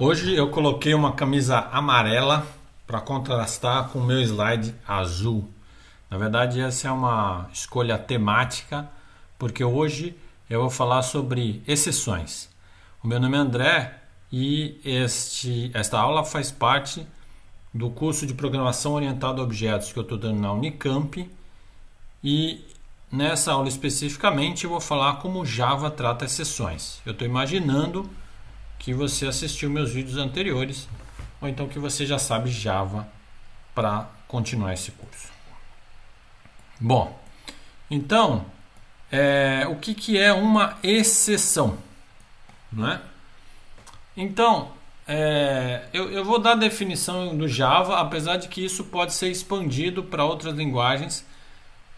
Hoje eu coloquei uma camisa amarela para contrastar com o meu slide azul. Na verdade, essa é uma escolha temática, porque hoje eu vou falar sobre exceções. O meu nome é André e este, esta aula faz parte do curso de Programação Orientada a Objetos que eu estou dando na Unicamp. E nessa aula especificamente eu vou falar como Java trata exceções. Eu estou imaginando que você assistiu meus vídeos anteriores ou então que você já sabe Java para continuar esse curso. Bom, então é, o que, que é uma exceção? Né? Então, é, eu, eu, vou dar a definição do Java, apesar de que isso pode ser expandido para outras linguagens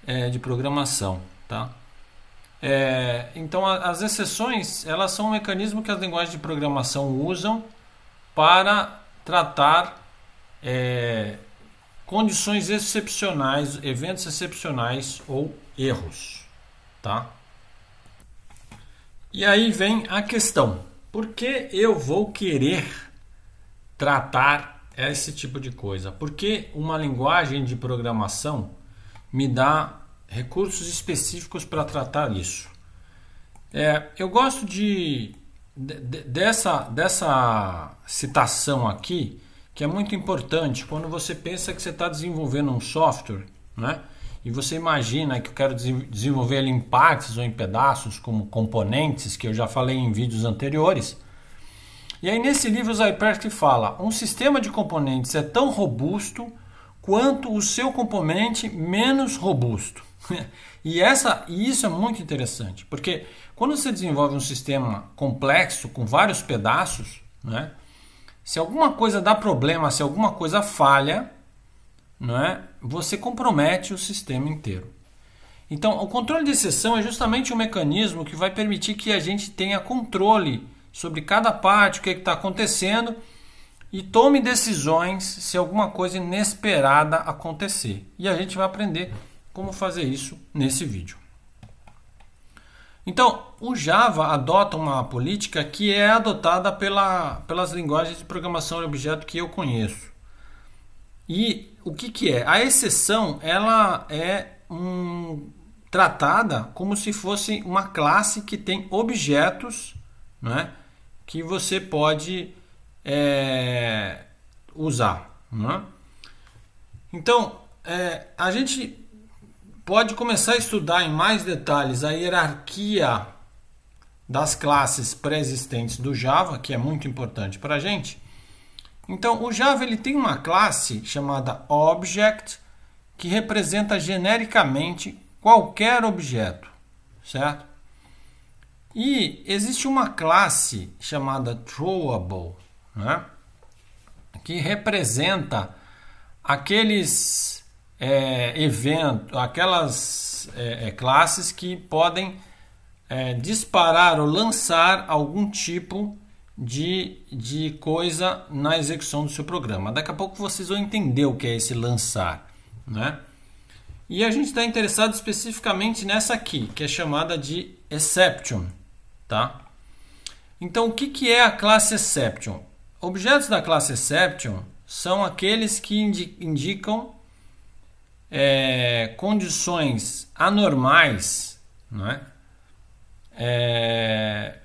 é, de programação. Tá? É, então, a, as exceções elas são um mecanismo que as linguagens de programação usam para tratar é, condições excepcionais, eventos excepcionais ou erros, tá? E aí vem a questão: por que eu vou querer tratar esse tipo de coisa? Porque uma linguagem de programação me dá recursos específicos para tratar isso. É, eu gosto de, de, dessa, dessa citação aqui, que é muito importante quando você pensa que você está desenvolvendo um software, né? E você imagina que eu quero desenvolver ele em partes ou em pedaços, como componentes, que eu já falei em vídeos anteriores. E aí nesse livro o Zyperk fala: um sistema de componentes é tão robusto quanto o seu componente menos robusto. e essa, e isso é muito interessante, porque quando você desenvolve um sistema complexo com vários pedaços, né, se alguma coisa dá problema, se alguma coisa falha, né, você compromete o sistema inteiro. Então, o controle de sessão é justamente um mecanismo que vai permitir que a gente tenha controle sobre cada parte, o que é está acontecendo e tome decisões se alguma coisa inesperada acontecer. E a gente vai aprender como fazer isso nesse vídeo. Então, o Java adota uma política que é adotada pela, pelas linguagens de programação de objeto que eu conheço. E o que, que é? A exceção ela é um, tratada como se fosse uma classe que tem objetos né, que você pode é, usar. Né? Então, é, a gente pode começar a estudar em mais detalhes a hierarquia das classes pré-existentes do Java, que é muito importante para a gente. Então, o Java ele tem uma classe chamada Object, que representa genericamente qualquer objeto, certo? E existe uma classe chamada Throwable, né? que representa aqueles é, evento, aquelas é, é, classes que podem é, disparar ou lançar algum tipo de, de coisa na execução do seu programa. Daqui a pouco vocês vão entender o que é esse lançar, né? E a gente está interessado especificamente nessa aqui, que é chamada de exception, tá? Então, o que, que é a classe exception? Objetos da classe exception são aqueles que indicam é, condições anormais, não é? é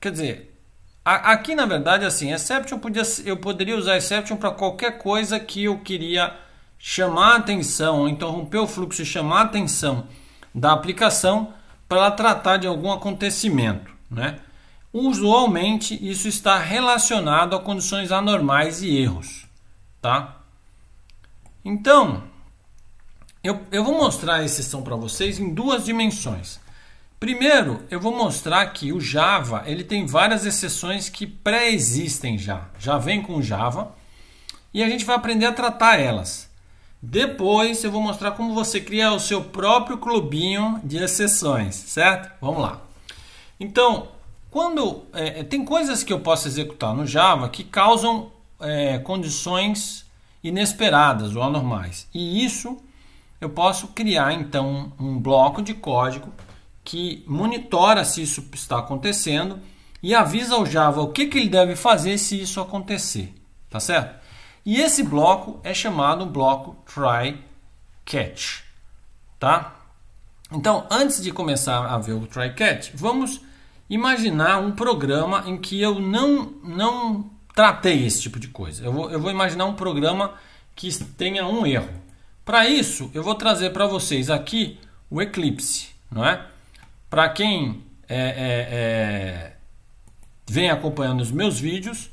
quer dizer, a, aqui na verdade assim, exception podia, eu poderia usar exception para qualquer coisa que eu queria chamar a atenção, interromper o fluxo e chamar a atenção da aplicação para tratar de algum acontecimento, né? Usualmente isso está relacionado a condições anormais e erros, tá? Então, eu, eu vou mostrar a exceção para vocês em duas dimensões. Primeiro, eu vou mostrar que o Java ele tem várias exceções que pré-existem já, já vem com Java e a gente vai aprender a tratar elas. Depois eu vou mostrar como você cria o seu próprio clubinho de exceções, certo? Vamos lá. Então, quando é, é tem coisas que eu posso executar no Java que causam é, condições inesperadas ou anormais, e isso eu posso criar então um bloco de código que monitora se isso está acontecendo e avisa ao Java o que, que ele deve fazer se isso acontecer, tá certo? E esse bloco é chamado bloco try catch, tá? Então, antes de começar a ver o try catch, vamos imaginar um programa em que eu não não tratei esse tipo de coisa. Eu vou, eu vou imaginar um programa que tenha um erro, para isso, eu vou trazer para vocês aqui o eclipse, não é? Para quem é, é, é, vem acompanhando os meus vídeos,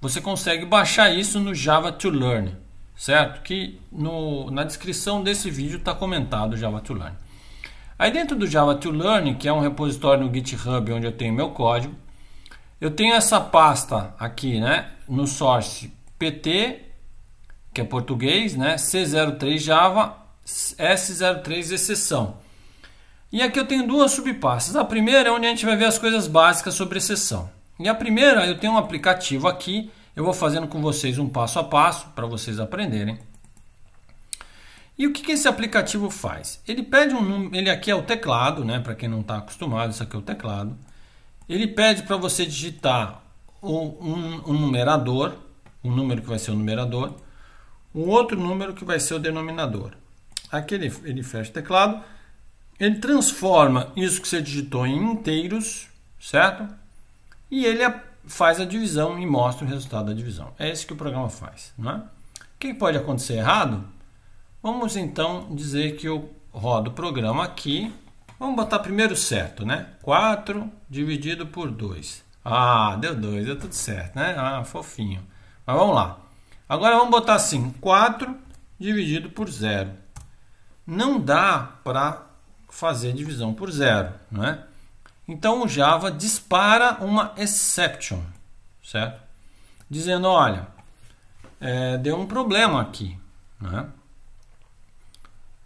você consegue baixar isso no Java to Learn, certo? Que no, na descrição desse vídeo está comentado Java to Learn. Aí dentro do Java to Learn, que é um repositório no GitHub onde eu tenho meu código, eu tenho essa pasta aqui, né, no source PT que é português, né? C03 Java, S03 exceção. E aqui eu tenho duas subpastas. A primeira é onde a gente vai ver as coisas básicas sobre exceção. E a primeira, eu tenho um aplicativo aqui, eu vou fazendo com vocês um passo a passo para vocês aprenderem. E o que, que esse aplicativo faz? Ele pede um ele aqui é o teclado, né? Para quem não está acostumado, isso aqui é o teclado. Ele pede para você digitar um, um, um numerador, um número que vai ser o numerador, um outro número que vai ser o denominador. Aqui ele, ele fecha o teclado, ele transforma isso que você digitou em inteiros, certo? E ele faz a divisão e mostra o resultado da divisão. É isso que o programa faz, não é? O que pode acontecer errado? Vamos então dizer que eu rodo o programa aqui. Vamos botar primeiro certo, né? 4 dividido por 2. Ah, deu 2, deu tudo certo, né? Ah, fofinho. Mas vamos lá. Agora vamos botar assim, 4 dividido por zero. Não dá para fazer divisão por zero, não é? Então o Java dispara uma exception, certo? Dizendo, olha, é, deu um problema aqui, né?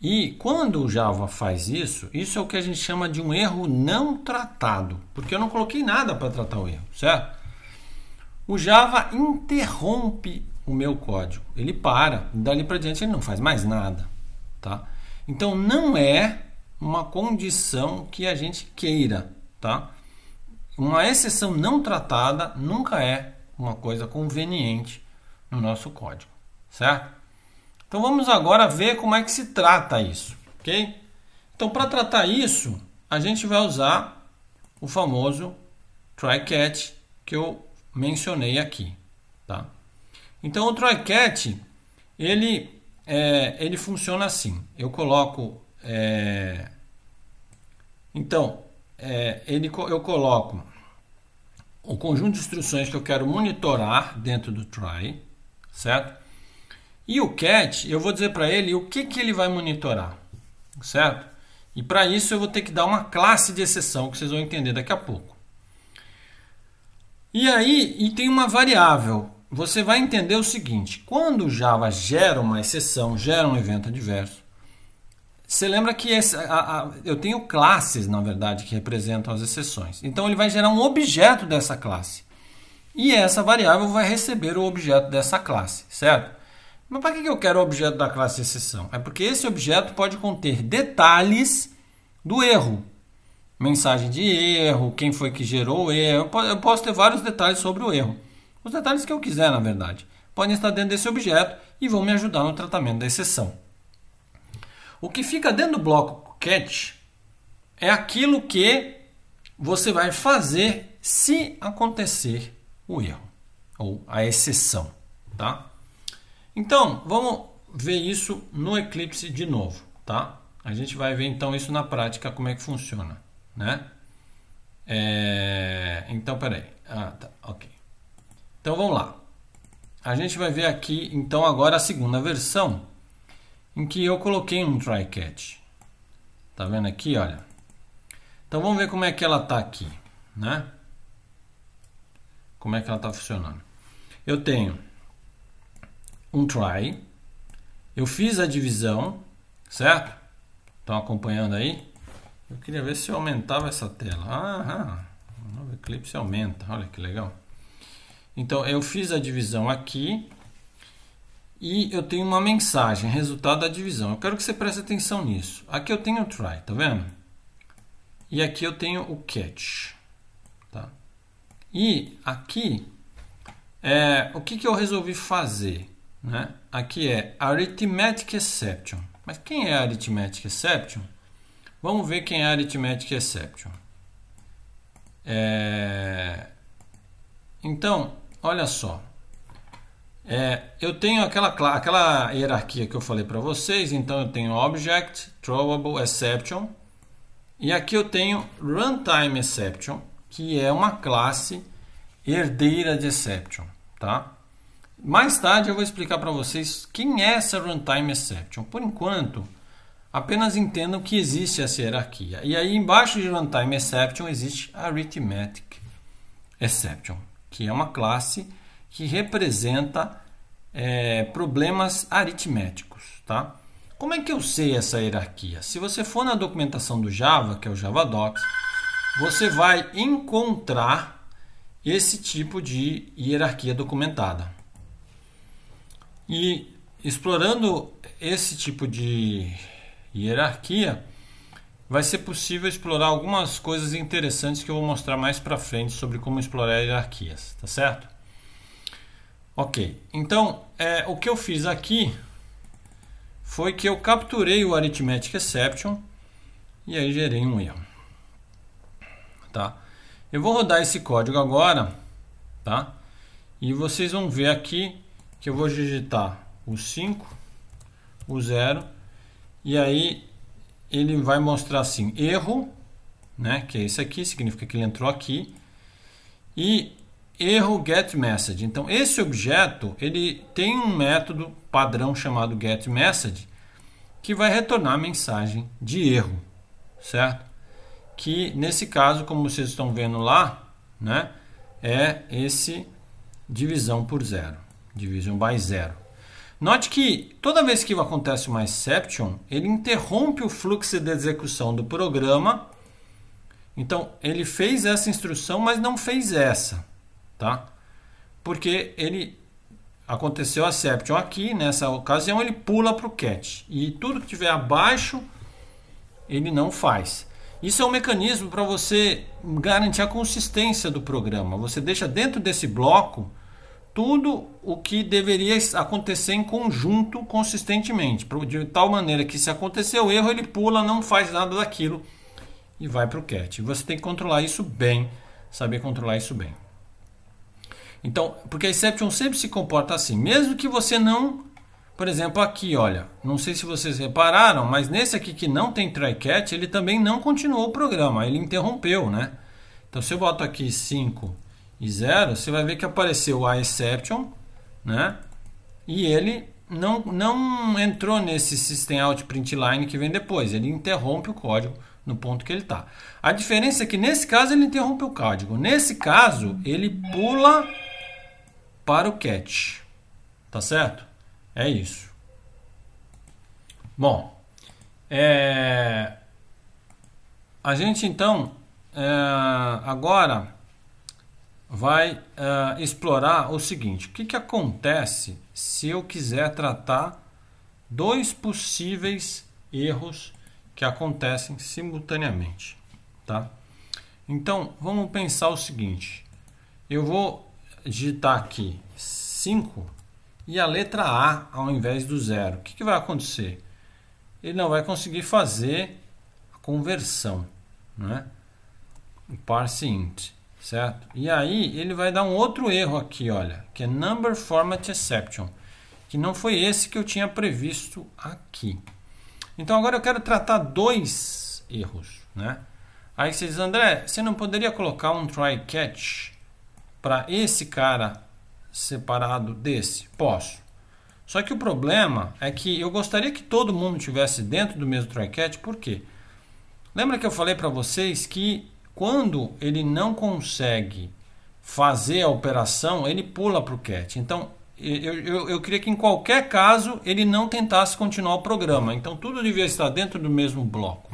E quando o Java faz isso, isso é o que a gente chama de um erro não tratado, porque eu não coloquei nada para tratar o erro, certo? O Java interrompe o meu código. Ele para, dali para diante ele não faz mais nada, tá? Então não é uma condição que a gente queira, tá? Uma exceção não tratada nunca é uma coisa conveniente no nosso código, certo? Então vamos agora ver como é que se trata isso, ok? Então para tratar isso, a gente vai usar o famoso try catch que eu mencionei aqui, tá? Então o Troycat ele é, ele funciona assim. Eu coloco é, então é, ele eu coloco o conjunto de instruções que eu quero monitorar dentro do try, certo? E o cat, eu vou dizer para ele o que, que ele vai monitorar, certo? E para isso eu vou ter que dar uma classe de exceção que vocês vão entender daqui a pouco. E aí, e tem uma variável você vai entender o seguinte: quando o Java gera uma exceção, gera um evento adverso, você lembra que esse, a, a, eu tenho classes, na verdade, que representam as exceções. Então ele vai gerar um objeto dessa classe. E essa variável vai receber o objeto dessa classe, certo? Mas para que eu quero o objeto da classe exceção? É porque esse objeto pode conter detalhes do erro. Mensagem de erro, quem foi que gerou o erro. Eu posso ter vários detalhes sobre o erro. Os detalhes que eu quiser, na verdade, podem estar dentro desse objeto e vão me ajudar no tratamento da exceção. O que fica dentro do bloco catch é aquilo que você vai fazer se acontecer o erro ou a exceção, tá? Então, vamos ver isso no Eclipse de novo, tá? A gente vai ver então isso na prática como é que funciona, né? É... Então, peraí. Ah, tá, ok. Então vamos lá. A gente vai ver aqui então agora a segunda versão em que eu coloquei um try catch. Tá vendo aqui, olha. Então vamos ver como é que ela tá aqui, né? Como é que ela tá funcionando. Eu tenho um try, eu fiz a divisão, certo? Estão acompanhando aí? Eu queria ver se eu aumentava essa tela. Ah, ah. o Eclipse aumenta, olha que legal. Então eu fiz a divisão aqui e eu tenho uma mensagem, resultado da divisão. Eu quero que você preste atenção nisso. Aqui eu tenho o try, tá vendo? E aqui eu tenho o catch. Tá? E aqui, é, o que, que eu resolvi fazer? Né? Aqui é arithmetic exception. Mas quem é arithmetic exception? Vamos ver quem é arithmetic exception. É... Então, olha só. É, eu tenho aquela, aquela hierarquia que eu falei para vocês, então eu tenho Object, Throwable, Exception, e aqui eu tenho Runtime Exception, que é uma classe herdeira de Exception, tá? Mais tarde eu vou explicar para vocês quem é essa Runtime Exception. Por enquanto, apenas entendam que existe essa hierarquia. E aí embaixo de Runtime Exception existe Arithmetic Exception que é uma classe que representa é, problemas aritméticos. Tá? Como é que eu sei essa hierarquia? Se você for na documentação do Java, que é o JavaDocs, você vai encontrar esse tipo de hierarquia documentada. E explorando esse tipo de hierarquia, vai ser possível explorar algumas coisas interessantes que eu vou mostrar mais para frente sobre como explorar hierarquias, tá certo? Ok, então é, o que eu fiz aqui foi que eu capturei o arithmetic exception e aí gerei um erro, tá? Eu vou rodar esse código agora, tá? E vocês vão ver aqui que eu vou digitar o 5, o 0 e aí ele vai mostrar assim, erro, né, que é esse aqui, significa que ele entrou aqui, e erro getMessage. Então, esse objeto, ele tem um método padrão chamado getMessage, que vai retornar a mensagem de erro, certo? Que, nesse caso, como vocês estão vendo lá, né, é esse divisão por zero, division by zero. Note que toda vez que acontece uma exception, ele interrompe o fluxo de execução do programa. Então, ele fez essa instrução, mas não fez essa, tá? Porque ele aconteceu a exception aqui, nessa ocasião, ele pula para o catch. E tudo que tiver abaixo, ele não faz. Isso é um mecanismo para você garantir a consistência do programa. Você deixa dentro desse bloco tudo o que deveria acontecer em conjunto consistentemente, de tal maneira que se acontecer o erro, ele pula, não faz nada daquilo e vai para o cat. Você tem que controlar isso bem, saber controlar isso bem. Então, porque a exception sempre se comporta assim, mesmo que você não, por exemplo, aqui, olha, não sei se vocês repararam, mas nesse aqui que não tem try catch, ele também não continuou o programa, ele interrompeu, né? Então, se eu boto aqui 5 e 0, você vai ver que apareceu a exception, né? E ele não, não entrou nesse system out que vem depois, ele interrompe o código no ponto que ele está. A diferença é que nesse caso ele interrompe o código, nesse caso ele pula para o catch, tá certo? É isso. Bom, é... a gente então é... agora vai uh, explorar o seguinte: o que, que acontece se eu quiser tratar dois possíveis erros que acontecem simultaneamente, tá? Então vamos pensar o seguinte: eu vou digitar aqui 5 e a letra A ao invés do zero. O que, que vai acontecer? Ele não vai conseguir fazer a conversão, né? O parse int certo? E aí ele vai dar um outro erro aqui, olha, que é Number Format Exception, que não foi esse que eu tinha previsto aqui. Então agora eu quero tratar dois erros, né? Aí vocês, André, você não poderia colocar um try catch para esse cara separado desse? Posso. Só que o problema é que eu gostaria que todo mundo tivesse dentro do mesmo try catch, por quê? Lembra que eu falei para vocês que quando ele não consegue fazer a operação, ele pula para o CAT. Então, eu, eu, eu, queria que em qualquer caso ele não tentasse continuar o programa. Então, tudo devia estar dentro do mesmo bloco,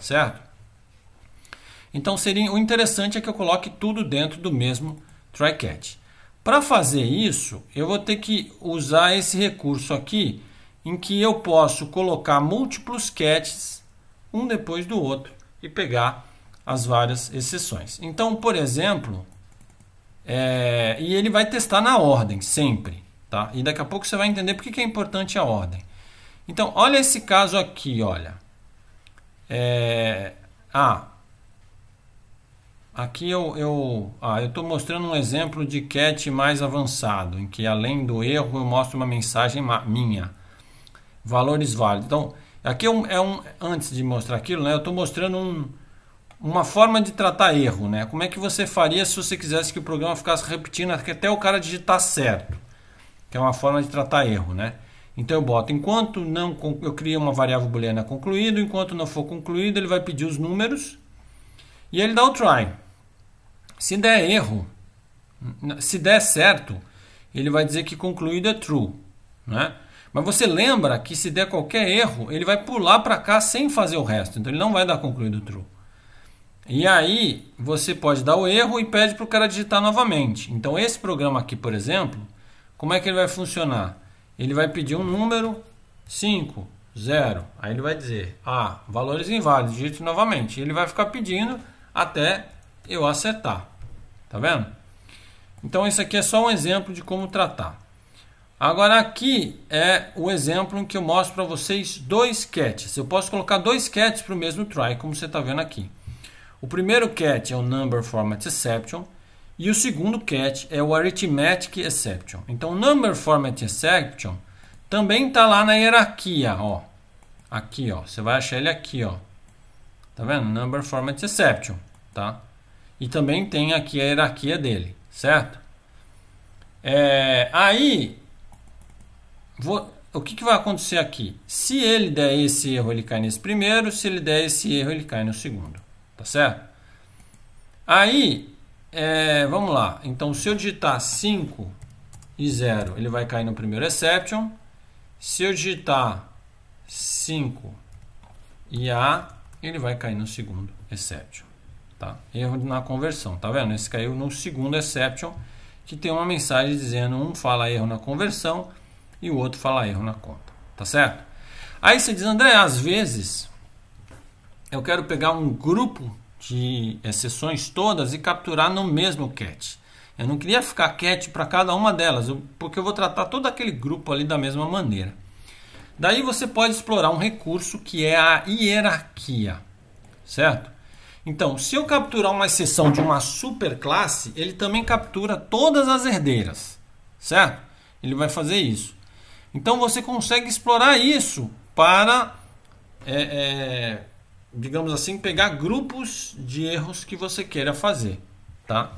certo? Então, seria, o interessante é que eu coloque tudo dentro do mesmo try catch. Para fazer isso, eu vou ter que usar esse recurso aqui, em que eu posso colocar múltiplos cats, um depois do outro, e pegar as várias exceções. Então, por exemplo, é, e ele vai testar na ordem sempre, tá? E daqui a pouco você vai entender porque que é importante a ordem. Então, olha esse caso aqui, olha. É, ah, aqui eu eu ah, eu estou mostrando um exemplo de cat mais avançado, em que além do erro eu mostro uma mensagem minha, valores válidos. Então, aqui é um, é um antes de mostrar aquilo, né? Eu estou mostrando um uma forma de tratar erro, né? Como é que você faria se você quisesse que o programa ficasse repetindo até o cara digitar certo? Que é uma forma de tratar erro, né? Então eu boto enquanto não eu crio uma variável booleana concluído, enquanto não for concluído, ele vai pedir os números e ele dá o try. Se der erro, se der certo, ele vai dizer que concluído é true, né? Mas você lembra que se der qualquer erro, ele vai pular para cá sem fazer o resto. Então ele não vai dar concluído true. E aí você pode dar o erro e pede para o cara digitar novamente. Então esse programa aqui, por exemplo, como é que ele vai funcionar? Ele vai pedir um número 5, 0. Aí ele vai dizer, ah, valores inválidos, digite novamente. Ele vai ficar pedindo até eu acertar. Tá vendo? Então isso aqui é só um exemplo de como tratar. Agora aqui é o exemplo em que eu mostro para vocês dois catches. Eu posso colocar dois catches para o mesmo try, como você está vendo aqui. O primeiro cat é o Number Format Exception e o segundo cat é o Arithmetic Exception. Então, Number Format Exception também está lá na hierarquia, ó. Aqui, ó. Você vai achar ele aqui, ó. Tá vendo? Number Format Exception, tá? E também tem aqui a hierarquia dele, certo? É, aí, vou, o que, que, vai acontecer aqui? Se ele der esse erro, ele cai nesse primeiro. Se ele der esse erro, ele cai no segundo. Tá certo? Aí, é, vamos lá. Então, se eu digitar 5 e 0, ele vai cair no primeiro exception. Se eu digitar 5 e A, ele vai cair no segundo exception. Tá? Erro na conversão, tá vendo? Esse caiu no segundo exception, que tem uma mensagem dizendo um fala erro na conversão e o outro fala erro na conta, tá certo? Aí você diz, André, às vezes eu quero pegar um grupo de exceções eh, todas e capturar no mesmo cat. Eu não queria ficar cat para cada uma delas, porque eu vou tratar todo aquele grupo ali da mesma maneira. Daí você pode explorar um recurso que é a hierarquia, certo? Então, se eu capturar uma exceção de uma superclasse, ele também captura todas as herdeiras, certo? Ele vai fazer isso. Então você consegue explorar isso para é, é, digamos assim, pegar grupos de erros que você queira fazer, tá?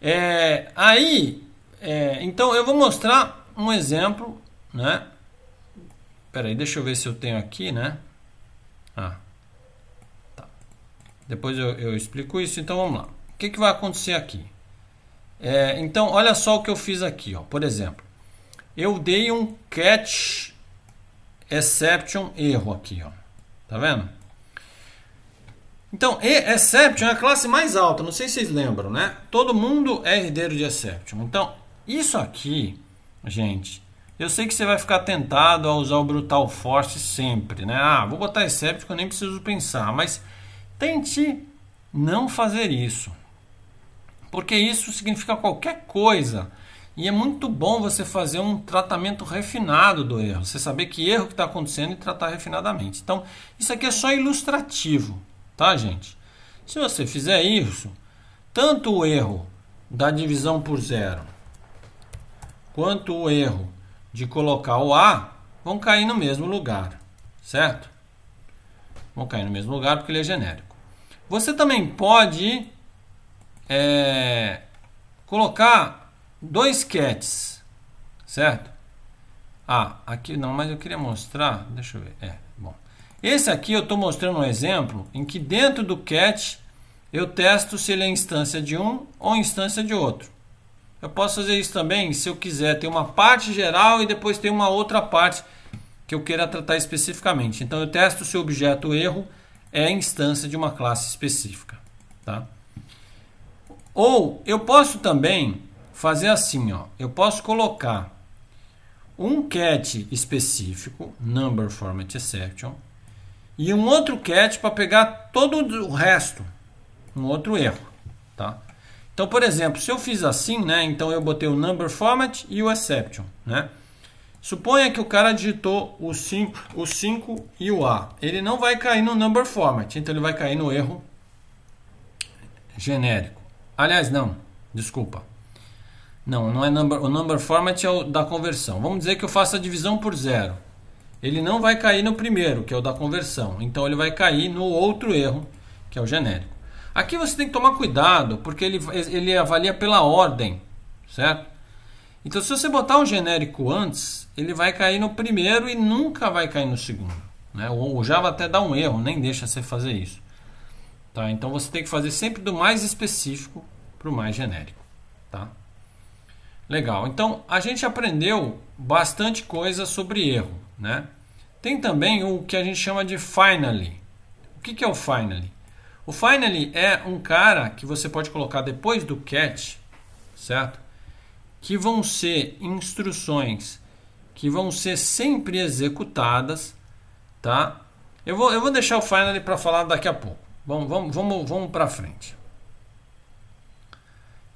É, aí, é, então eu vou mostrar um exemplo, né? Peraí, deixa eu ver se eu tenho aqui, né? Ah, tá. Depois eu, eu explico isso, então vamos lá. O que, que vai acontecer aqui? É, então, olha só o que eu fiz aqui, ó. Por exemplo, eu dei um catch exception erro aqui, ó. Tá vendo? Então, Exception é a classe mais alta, não sei se vocês lembram, né? Todo mundo é herdeiro de Exception. Então, isso aqui, gente, eu sei que você vai ficar tentado a usar o Brutal Force sempre, né? Ah, vou botar Exception, eu nem preciso pensar, mas tente não fazer isso. Porque isso significa qualquer coisa. E é muito bom você fazer um tratamento refinado do erro, você saber que erro que está acontecendo e tratar refinadamente. Então, isso aqui é só ilustrativo, tá, gente? Se você fizer isso, tanto o erro da divisão por zero quanto o erro de colocar o A vão cair no mesmo lugar, certo? Vão cair no mesmo lugar porque ele é genérico. Você também pode é, colocar dois cats, certo? Ah, aqui não, mas eu queria mostrar, deixa eu ver, é. Esse aqui eu estou mostrando um exemplo em que dentro do cat eu testo se ele é instância de um ou instância de outro. Eu posso fazer isso também se eu quiser ter uma parte geral e depois ter uma outra parte que eu queira tratar especificamente. Então eu testo se o objeto erro é instância de uma classe específica. Tá? Ou eu posso também fazer assim, ó. eu posso colocar um cat específico, number format exception, e um outro cat para pegar todo o resto. Um outro erro, tá? Então, por exemplo, se eu fiz assim, né? Então eu botei o number format e o exception, né? Suponha que o cara digitou o 5, o 5 e o A. Ele não vai cair no number format, então ele vai cair no erro genérico. Aliás, não, desculpa. Não, não é number, o number format é o da conversão. Vamos dizer que eu faço a divisão por zero ele não vai cair no primeiro, que é o da conversão. Então ele vai cair no outro erro, que é o genérico. Aqui você tem que tomar cuidado, porque ele, ele avalia pela ordem, certo? Então se você botar um genérico antes, ele vai cair no primeiro e nunca vai cair no segundo. Né? O, Java até dá um erro, nem deixa você fazer isso. Tá? Então você tem que fazer sempre do mais específico para o mais genérico. Tá? Legal, então a gente aprendeu bastante coisa sobre erro. Né? Tem também o que a gente chama de finally. O que, que é o finally? O finally é um cara que você pode colocar depois do cat, certo? Que vão ser instruções que vão ser sempre executadas, tá? Eu vou, eu vou deixar o finally para falar daqui a pouco. Vamos, vamos, vamos, vamos para frente.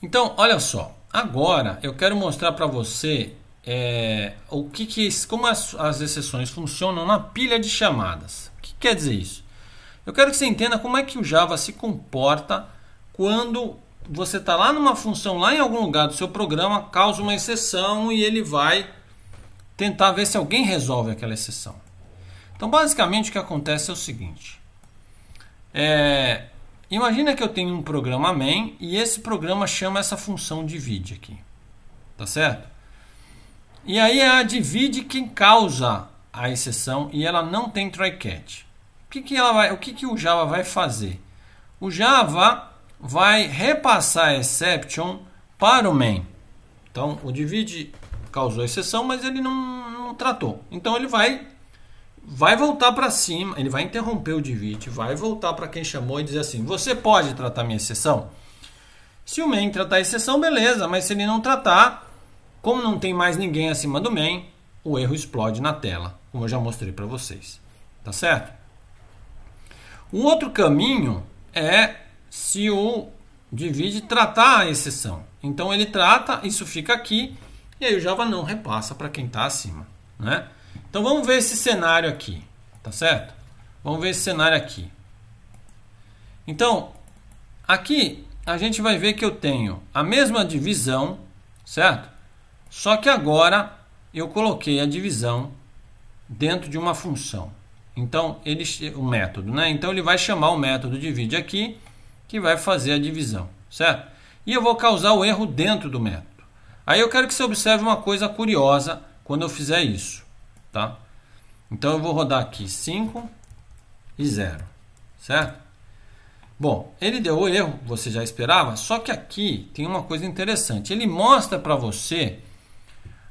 Então, olha só. Agora eu quero mostrar para você é, o que, que como as, as, exceções funcionam na pilha de chamadas. O que quer dizer isso? Eu quero que você entenda como é que o Java se comporta quando você está lá numa função, lá em algum lugar do seu programa, causa uma exceção e ele vai tentar ver se alguém resolve aquela exceção. Então, basicamente, o que acontece é o seguinte: é, imagina que eu tenho um programa main e esse programa chama essa função divide aqui, tá certo? E aí a divide quem causa a exceção e ela não tem try catch. O que, que, ela vai, o, que, que o Java vai fazer? O Java vai repassar a exception para o main. Então, o divide causou exceção, mas ele não, não tratou. Então, ele vai vai voltar para cima, ele vai interromper o divide, vai voltar para quem chamou e dizer assim: "Você pode tratar minha exceção?" Se o main tratar a exceção, beleza, mas se ele não tratar, como não tem mais ninguém acima do main, o erro explode na tela, como eu já mostrei para vocês. Tá certo? Um outro caminho é se o divide tratar a exceção. Então ele trata, isso fica aqui, e aí o Java não repassa para quem está acima. Né? Então vamos ver esse cenário aqui, tá certo? Vamos ver esse cenário aqui. Então, aqui a gente vai ver que eu tenho a mesma divisão, certo? Só que agora eu coloquei a divisão dentro de uma função. Então, ele, o método, né? Então, ele vai chamar o método divide aqui, que vai fazer a divisão, certo? E eu vou causar o erro dentro do método. Aí eu quero que você observe uma coisa curiosa quando eu fizer isso, tá? Então, eu vou rodar aqui 5 e 0, certo? Bom, ele deu o erro, você já esperava, só que aqui tem uma coisa interessante. Ele mostra para você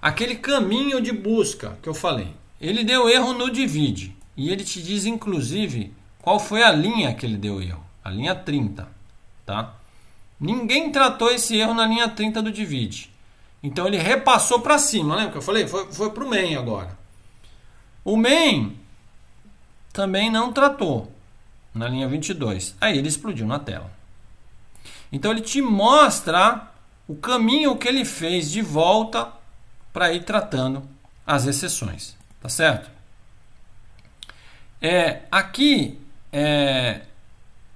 Aquele caminho de busca que eu falei. Ele deu erro no divide. E ele te diz, inclusive, qual foi a linha que ele deu erro. A linha 30. Tá? Ninguém tratou esse erro na linha 30 do divide. Então ele repassou para cima, lembra que eu falei? Foi, foi para o main agora. O main também não tratou na linha 22. Aí ele explodiu na tela. Então ele te mostra o caminho que ele fez de volta para ir tratando as exceções, tá certo? É, aqui é,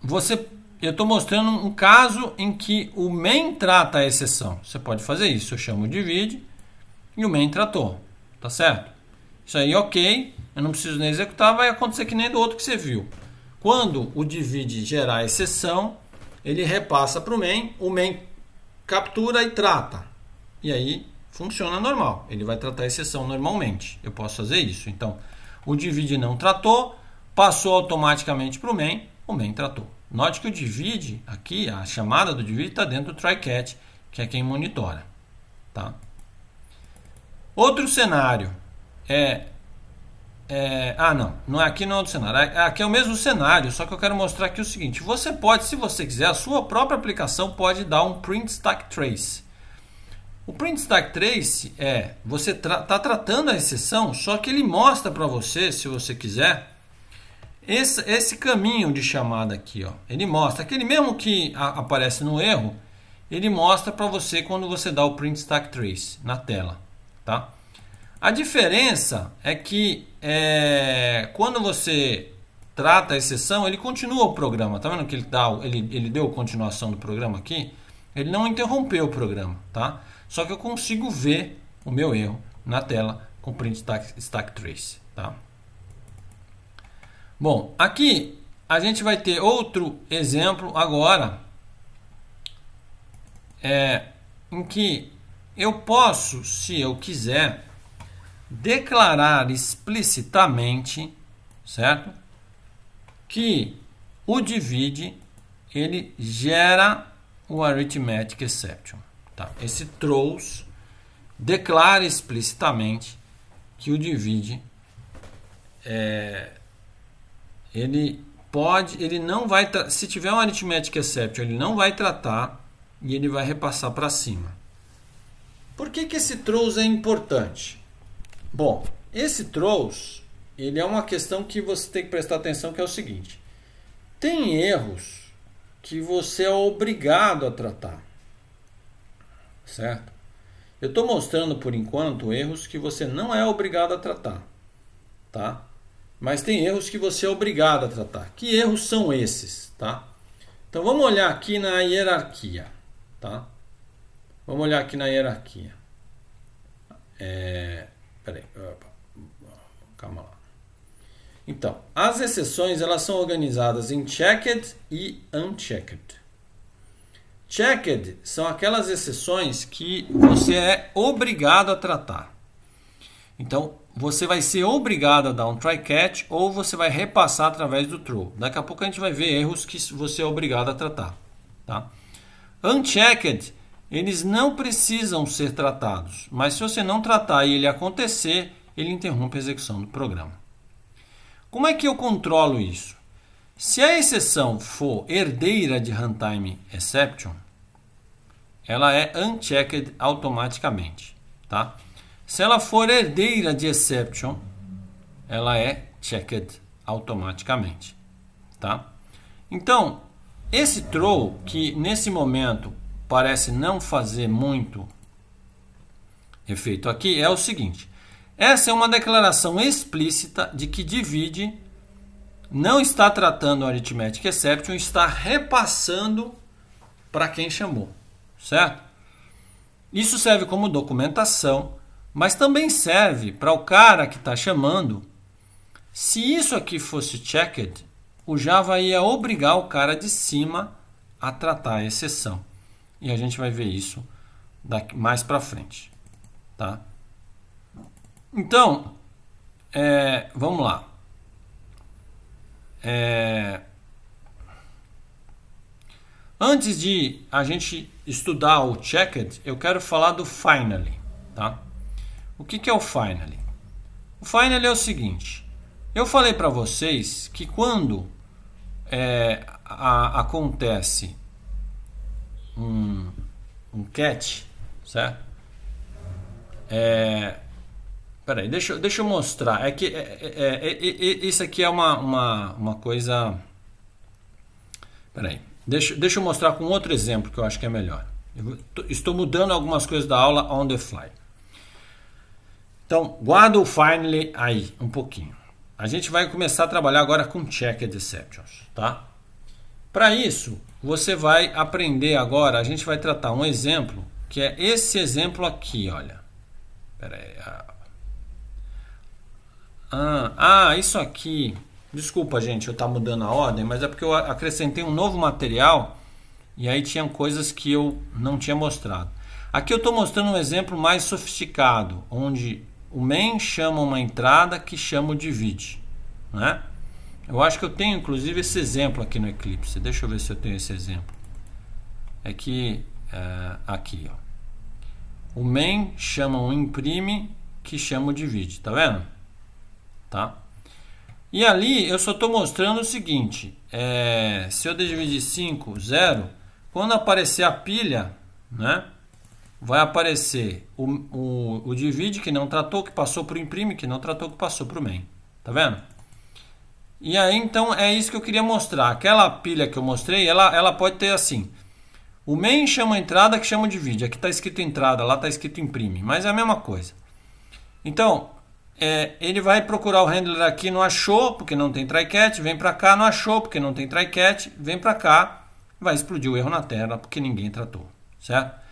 você, eu estou mostrando um caso em que o main trata a exceção. Você pode fazer isso, eu chamo de divide e o main tratou, tá certo? Isso aí, ok, eu não preciso nem executar, vai acontecer que nem do outro que você viu. Quando o divide gerar exceção, ele repassa para o main, o main captura e trata. E aí funciona normal. Ele vai tratar a exceção normalmente. Eu posso fazer isso. Então, o divide não tratou, passou automaticamente para o main, o main tratou. Note que o divide aqui, a chamada do divide está dentro do tryCatch, que é quem monitora. Tá? Outro cenário é, é, Ah, não, não é aqui não é outro cenário. É, aqui é o mesmo cenário, só que eu quero mostrar aqui o seguinte. Você pode, se você quiser, a sua própria aplicação pode dar um print stack trace. O Print Stack Trace é, você está tratando a exceção, só que ele mostra para você, se você quiser, esse, esse, caminho de chamada aqui. Ó. Ele mostra, aquele mesmo que aparece no erro, ele mostra para você quando você dá o Print Stack Trace na tela. Tá? A diferença é que é, quando você trata a exceção, ele continua o programa. Tá vendo que ele, dá, ele, ele deu continuação do programa aqui? Ele não interrompeu o programa, tá? Só que eu consigo ver o meu erro na tela com print stack, stack trace, tá? Bom, aqui a gente vai ter outro exemplo agora é, em que eu posso, se eu quiser, declarar explicitamente, certo? Que o divide ele gera o arithmetic exception. Tá? Esse trouxe declara explicitamente que o divide é, ele pode, ele não vai, se tiver um aritmética exception, ele não vai tratar e ele vai repassar para cima. Por que, que esse trouxe é importante? Bom, esse trouxe, ele é uma questão que você tem que prestar atenção que é o seguinte: tem erros que você é obrigado a tratar certo? Eu estou mostrando por enquanto erros que você não é obrigado a tratar, tá? Mas tem erros que você é obrigado a tratar. Que erros são esses, tá? Então vamos olhar aqui na hierarquia, tá? Vamos olhar aqui na hierarquia. É, peraí, opa, calma lá. Então, as exceções elas são organizadas em checked e unchecked, Checked são aquelas exceções que você é obrigado a tratar. Então, você vai ser obrigado a dar um try catch ou você vai repassar através do throw. Daqui a pouco a gente vai ver erros que você é obrigado a tratar. Tá? Unchecked, eles não precisam ser tratados, mas se você não tratar e ele acontecer, ele interrompe a execução do programa. Como é que eu controlo isso? Se a exceção for herdeira de runtime exception, ela é unchecked automaticamente, tá? Se ela for herdeira de exception, ela é checked automaticamente, tá? Então, esse throw que nesse momento parece não fazer muito efeito aqui é o seguinte: essa é uma declaração explícita de que divide não está tratando o arithmetic exception, está repassando para quem chamou certo? Isso serve como documentação, mas também serve para o cara que está chamando. Se isso aqui fosse checked, o Java ia obrigar o cara de cima a tratar a exceção. E a gente vai ver isso daqui, mais para frente. Tá? Então, é, vamos lá. É, antes de a gente estudar o checked, eu quero falar do finally, tá? O que, que é o finally? O finally é o seguinte: eu falei para vocês que quando é, a, acontece um, um catch, certo? É, peraí, deixa, deixa eu mostrar. É que é, é, é, é, é isso aqui é uma, uma, uma coisa. Peraí. Deixa, deixa eu mostrar com outro exemplo que eu acho que é melhor. Eu estou mudando algumas coisas da aula on the fly. Então, guarda o finally aí um pouquinho. A gente vai começar a trabalhar agora com checked exceptions, tá? Para isso, você vai aprender agora, a gente vai tratar um exemplo, que é esse exemplo aqui, olha. Pera aí. Ah. ah, ah isso aqui Desculpa, gente, eu tá mudando a ordem, mas é porque eu acrescentei um novo material e aí tinham coisas que eu não tinha mostrado. Aqui eu estou mostrando um exemplo mais sofisticado, onde o main chama uma entrada que chama de divide. né? Eu acho que eu tenho inclusive esse exemplo aqui no Eclipse. Deixa eu ver se eu tenho esse exemplo. É que é, aqui, ó. O main chama um imprime que chama de divide. tá vendo? Tá? E ali eu só estou mostrando o seguinte, é, se eu dividir 5, 0, quando aparecer a pilha, né, vai aparecer o, o, o divide que não tratou, que passou para o imprime, que não tratou, que passou para o main. Tá vendo? E aí então é isso que eu queria mostrar. Aquela pilha que eu mostrei, ela, ela pode ter assim, o main chama entrada que chama divide. Aqui está escrito entrada, lá está escrito imprime, mas é a mesma coisa. Então, é, ele vai procurar o handler aqui, não achou, porque não tem try catch, vem para cá, não achou, porque não tem try catch, vem para cá, vai explodir o erro na tela, porque ninguém tratou, certo?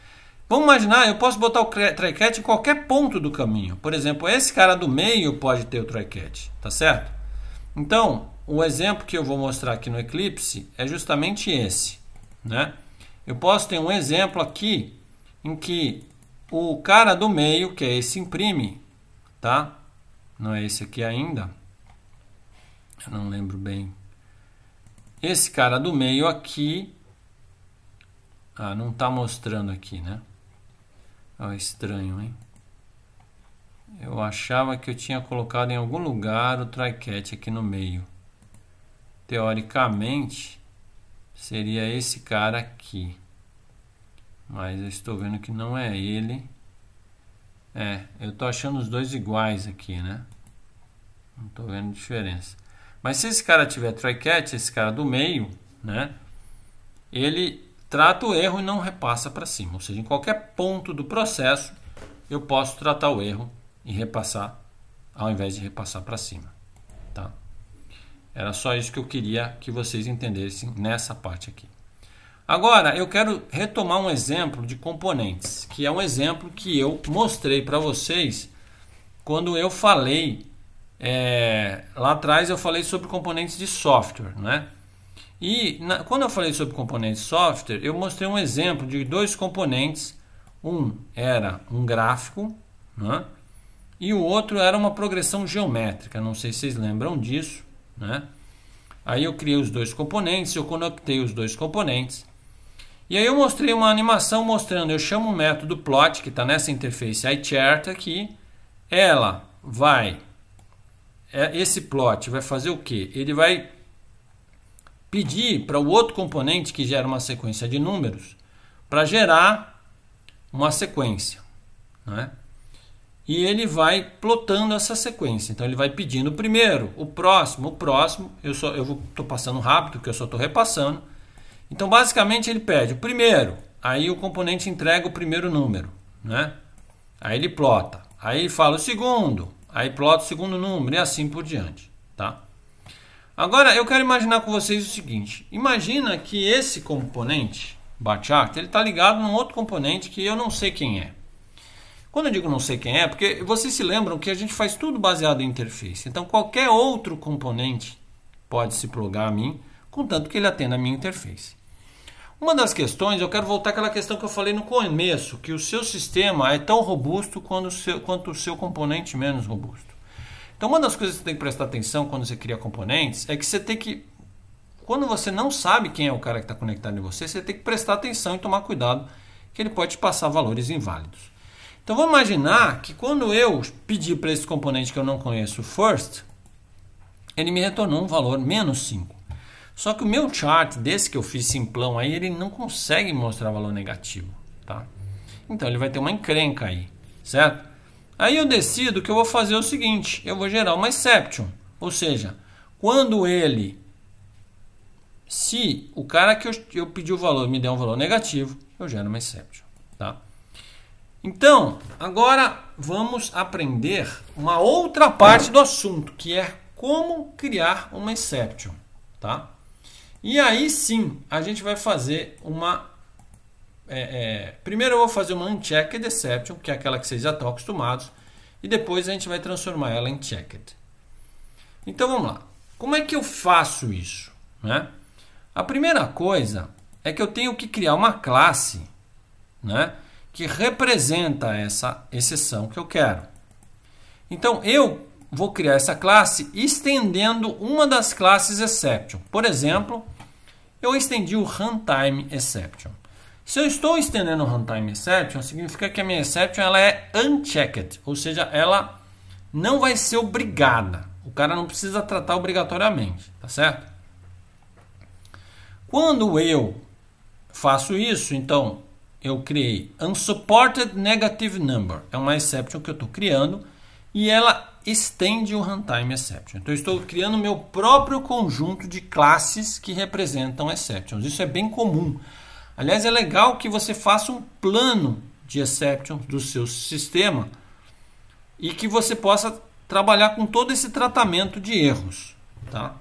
Vamos imaginar, eu posso botar o try catch em qualquer ponto do caminho. Por exemplo, esse cara do meio pode ter o try catch, tá certo? Então, o exemplo que eu vou mostrar aqui no Eclipse é justamente esse, né? Eu posso ter um exemplo aqui em que o cara do meio, que é esse imprime, tá? Não é esse aqui ainda. Eu não lembro bem. Esse cara do meio aqui. Ah, não está mostrando aqui, né? Ó, ah, estranho, hein? Eu achava que eu tinha colocado em algum lugar o tricat aqui no meio. Teoricamente, seria esse cara aqui. Mas eu estou vendo que não é ele. É, eu estou achando os dois iguais aqui, né? Não estou vendo diferença. Mas se esse cara tiver try esse cara do meio, né? Ele trata o erro e não repassa para cima. Ou seja, em qualquer ponto do processo, eu posso tratar o erro e repassar, ao invés de repassar para cima. Tá? Era só isso que eu queria que vocês entendessem nessa parte aqui. Agora, eu quero retomar um exemplo de componentes, que é um exemplo que eu mostrei para vocês quando eu falei é, lá atrás eu falei sobre componentes de software, né? E na, quando eu falei sobre componentes de software, eu mostrei um exemplo de dois componentes. Um era um gráfico, né? E o outro era uma progressão geométrica. Não sei se vocês lembram disso, né? Aí eu criei os dois componentes, eu conectei os dois componentes. E aí eu mostrei uma animação mostrando, eu chamo o método plot, que está nessa interface iChart tá aqui. Ela vai é, esse plot vai fazer o quê? Ele vai pedir para o outro componente que gera uma sequência de números para gerar uma sequência. Né? E ele vai plotando essa sequência. Então ele vai pedindo o primeiro, o próximo, o próximo. Eu só eu estou passando rápido, porque eu só estou repassando. Então basicamente ele pede o primeiro. Aí o componente entrega o primeiro número, né? Aí ele plota. Aí ele fala o segundo aí plota o segundo número e assim por diante, tá? Agora eu quero imaginar com vocês o seguinte: imagina que esse componente Bachart ele está ligado num outro componente que eu não sei quem é. Quando eu digo não sei quem é, é, porque vocês se lembram que a gente faz tudo baseado em interface. Então qualquer outro componente pode se plugar a mim, contanto que ele atenda a minha interface. Uma das questões, eu quero voltar àquela questão que eu falei no começo, que o seu sistema é tão robusto quanto o seu, quanto o seu componente menos robusto. Então, uma das coisas que você tem que prestar atenção quando você cria componentes é que você tem que. Quando você não sabe quem é o cara que está conectado em você, você tem que prestar atenção e tomar cuidado, que ele pode te passar valores inválidos. Então, vamos imaginar que quando eu pedi para esse componente que eu não conheço first, ele me retornou um valor menos 5. Só que o meu chart desse que eu fiz simplão aí, ele não consegue mostrar valor negativo, tá? Então ele vai ter uma encrenca aí, certo? Aí eu decido que eu vou fazer o seguinte, eu vou gerar uma exception, ou seja, quando ele se o cara que eu, eu pedi o valor me der um valor negativo, eu gero uma exception, tá? Então, agora vamos aprender uma outra parte do assunto, que é como criar uma exception, tá? E aí sim, a gente vai fazer uma... É, é, primeiro eu vou fazer uma Unchecked exception que é aquela que vocês já estão acostumados, e depois a gente vai transformar ela em Checked. Então vamos lá. Como é que eu faço isso? Né? A primeira coisa é que eu tenho que criar uma classe né, que representa essa exceção que eu quero. Então eu vou criar essa classe estendendo uma das classes exception. Por exemplo, eu estendi o runtime exception. Se eu estou estendendo o runtime exception, significa que a minha exception ela é unchecked, ou seja, ela não vai ser obrigada. O cara não precisa tratar obrigatoriamente, tá certo? Quando eu faço isso, então eu criei unsupported negative number, é uma exception que eu estou criando e ela estende o runtime exception. Então, eu estou criando meu próprio conjunto de classes que representam exceptions. Isso é bem comum. Aliás, é legal que você faça um plano de exceptions do seu sistema e que você possa trabalhar com todo esse tratamento de erros. Tá?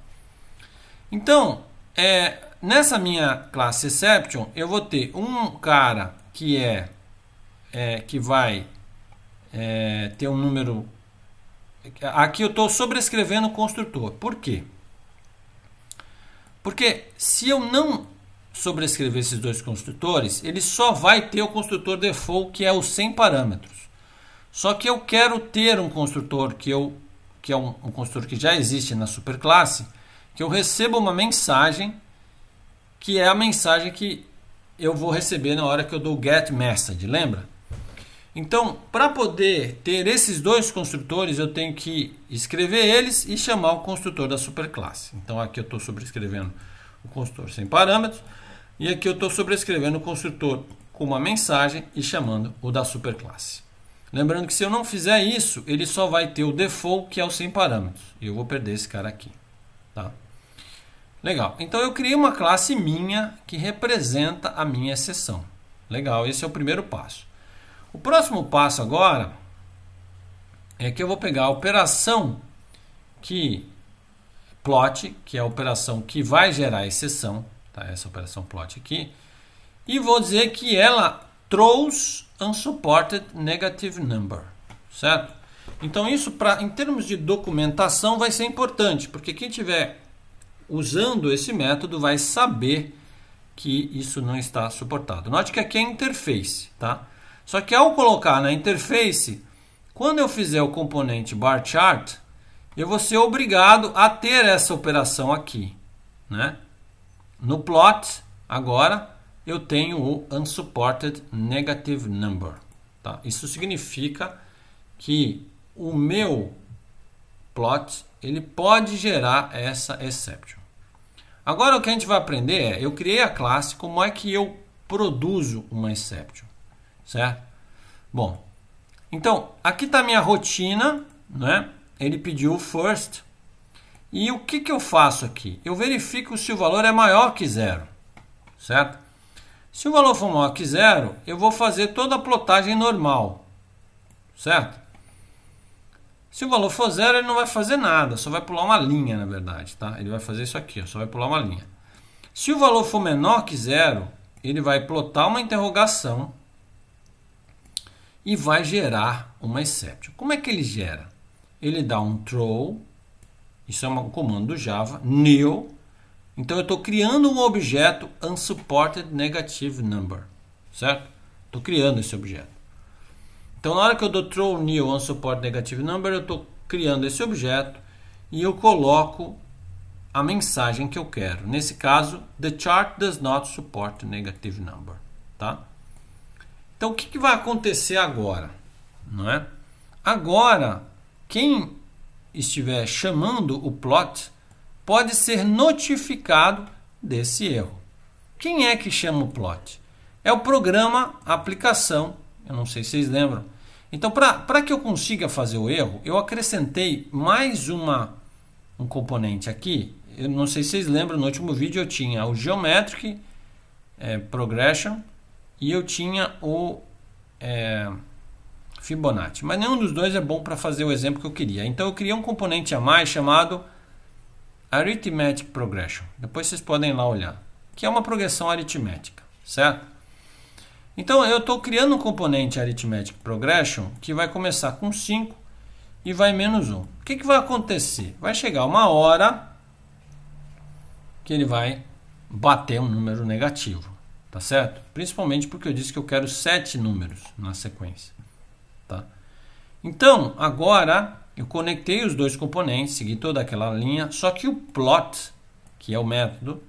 Então, é, nessa minha classe exception, eu vou ter um cara que é, é que vai é, ter um número Aqui eu estou sobrescrevendo o construtor. Por quê? Porque se eu não sobrescrever esses dois construtores, ele só vai ter o construtor default, que é o sem parâmetros. Só que eu quero ter um construtor que, eu, que é um, um construtor que já existe na superclasse, que eu receba uma mensagem, que é a mensagem que eu vou receber na hora que eu dou get message, lembra? Então, para poder ter esses dois construtores, eu tenho que escrever eles e chamar o construtor da superclasse. Então, aqui eu estou sobrescrevendo o construtor sem parâmetros e aqui eu estou sobrescrevendo o construtor com uma mensagem e chamando o da superclasse. Lembrando que se eu não fizer isso, ele só vai ter o default, que é o sem parâmetros. E eu vou perder esse cara aqui. Tá? Legal. Então, eu criei uma classe minha que representa a minha exceção. Legal, esse é o primeiro passo. O próximo passo agora é que eu vou pegar a operação que plot, que é a operação que vai gerar exceção, tá? essa operação plot aqui, e vou dizer que ela trouxe unsupported negative number, certo? Então isso pra, em termos de documentação vai ser importante, porque quem tiver usando esse método vai saber que isso não está suportado. Note que aqui é interface, tá? Só que ao colocar na interface, quando eu fizer o componente bar chart, eu vou ser obrigado a ter essa operação aqui. Né? No plot, agora, eu tenho o unsupported negative number. Tá? Isso significa que o meu plot ele pode gerar essa exception. Agora o que a gente vai aprender é, eu criei a classe, como é que eu produzo uma exception? certo? Bom, então aqui está minha rotina, né? Ele pediu first. E o que, que eu faço aqui? Eu verifico se o valor é maior que zero, certo? Se o valor for maior que zero, eu vou fazer toda a plotagem normal, certo? Se o valor for zero, ele não vai fazer nada, só vai pular uma linha, na verdade, tá? Ele vai fazer isso aqui, ó, só vai pular uma linha. Se o valor for menor que zero, ele vai plotar uma interrogação, e vai gerar uma exception. Como é que ele gera? Ele dá um throw, isso é um comando do Java, new. Então eu estou criando um objeto unsupported negative number, certo? Estou criando esse objeto. Então na hora que eu dou throw new unsupported negative number, eu estou criando esse objeto e eu coloco a mensagem que eu quero. Nesse caso, the chart does not support negative number, tá? Então o que, que vai acontecer agora? Não é? Agora, quem estiver chamando o plot pode ser notificado desse erro. Quem é que chama o plot? É o programa, aplicação. Eu não sei se vocês lembram. Então, para que eu consiga fazer o erro, eu acrescentei mais uma, um componente aqui. Eu não sei se vocês lembram, no último vídeo eu tinha o Geometric é, Progression e eu tinha o é, Fibonacci. Mas nenhum dos dois é bom para fazer o exemplo que eu queria. Então eu criei um componente a mais chamado Arithmetic Progression. Depois vocês podem lá olhar. Que é uma progressão aritmética, certo? Então eu estou criando um componente Arithmetic Progression que vai começar com 5 e vai menos 1. O que, que vai acontecer? Vai chegar uma hora que ele vai bater um número negativo tá certo? Principalmente porque eu disse que eu quero sete números na sequência, tá? Então, agora eu conectei os dois componentes, segui toda aquela linha, só que o plot, que é o método,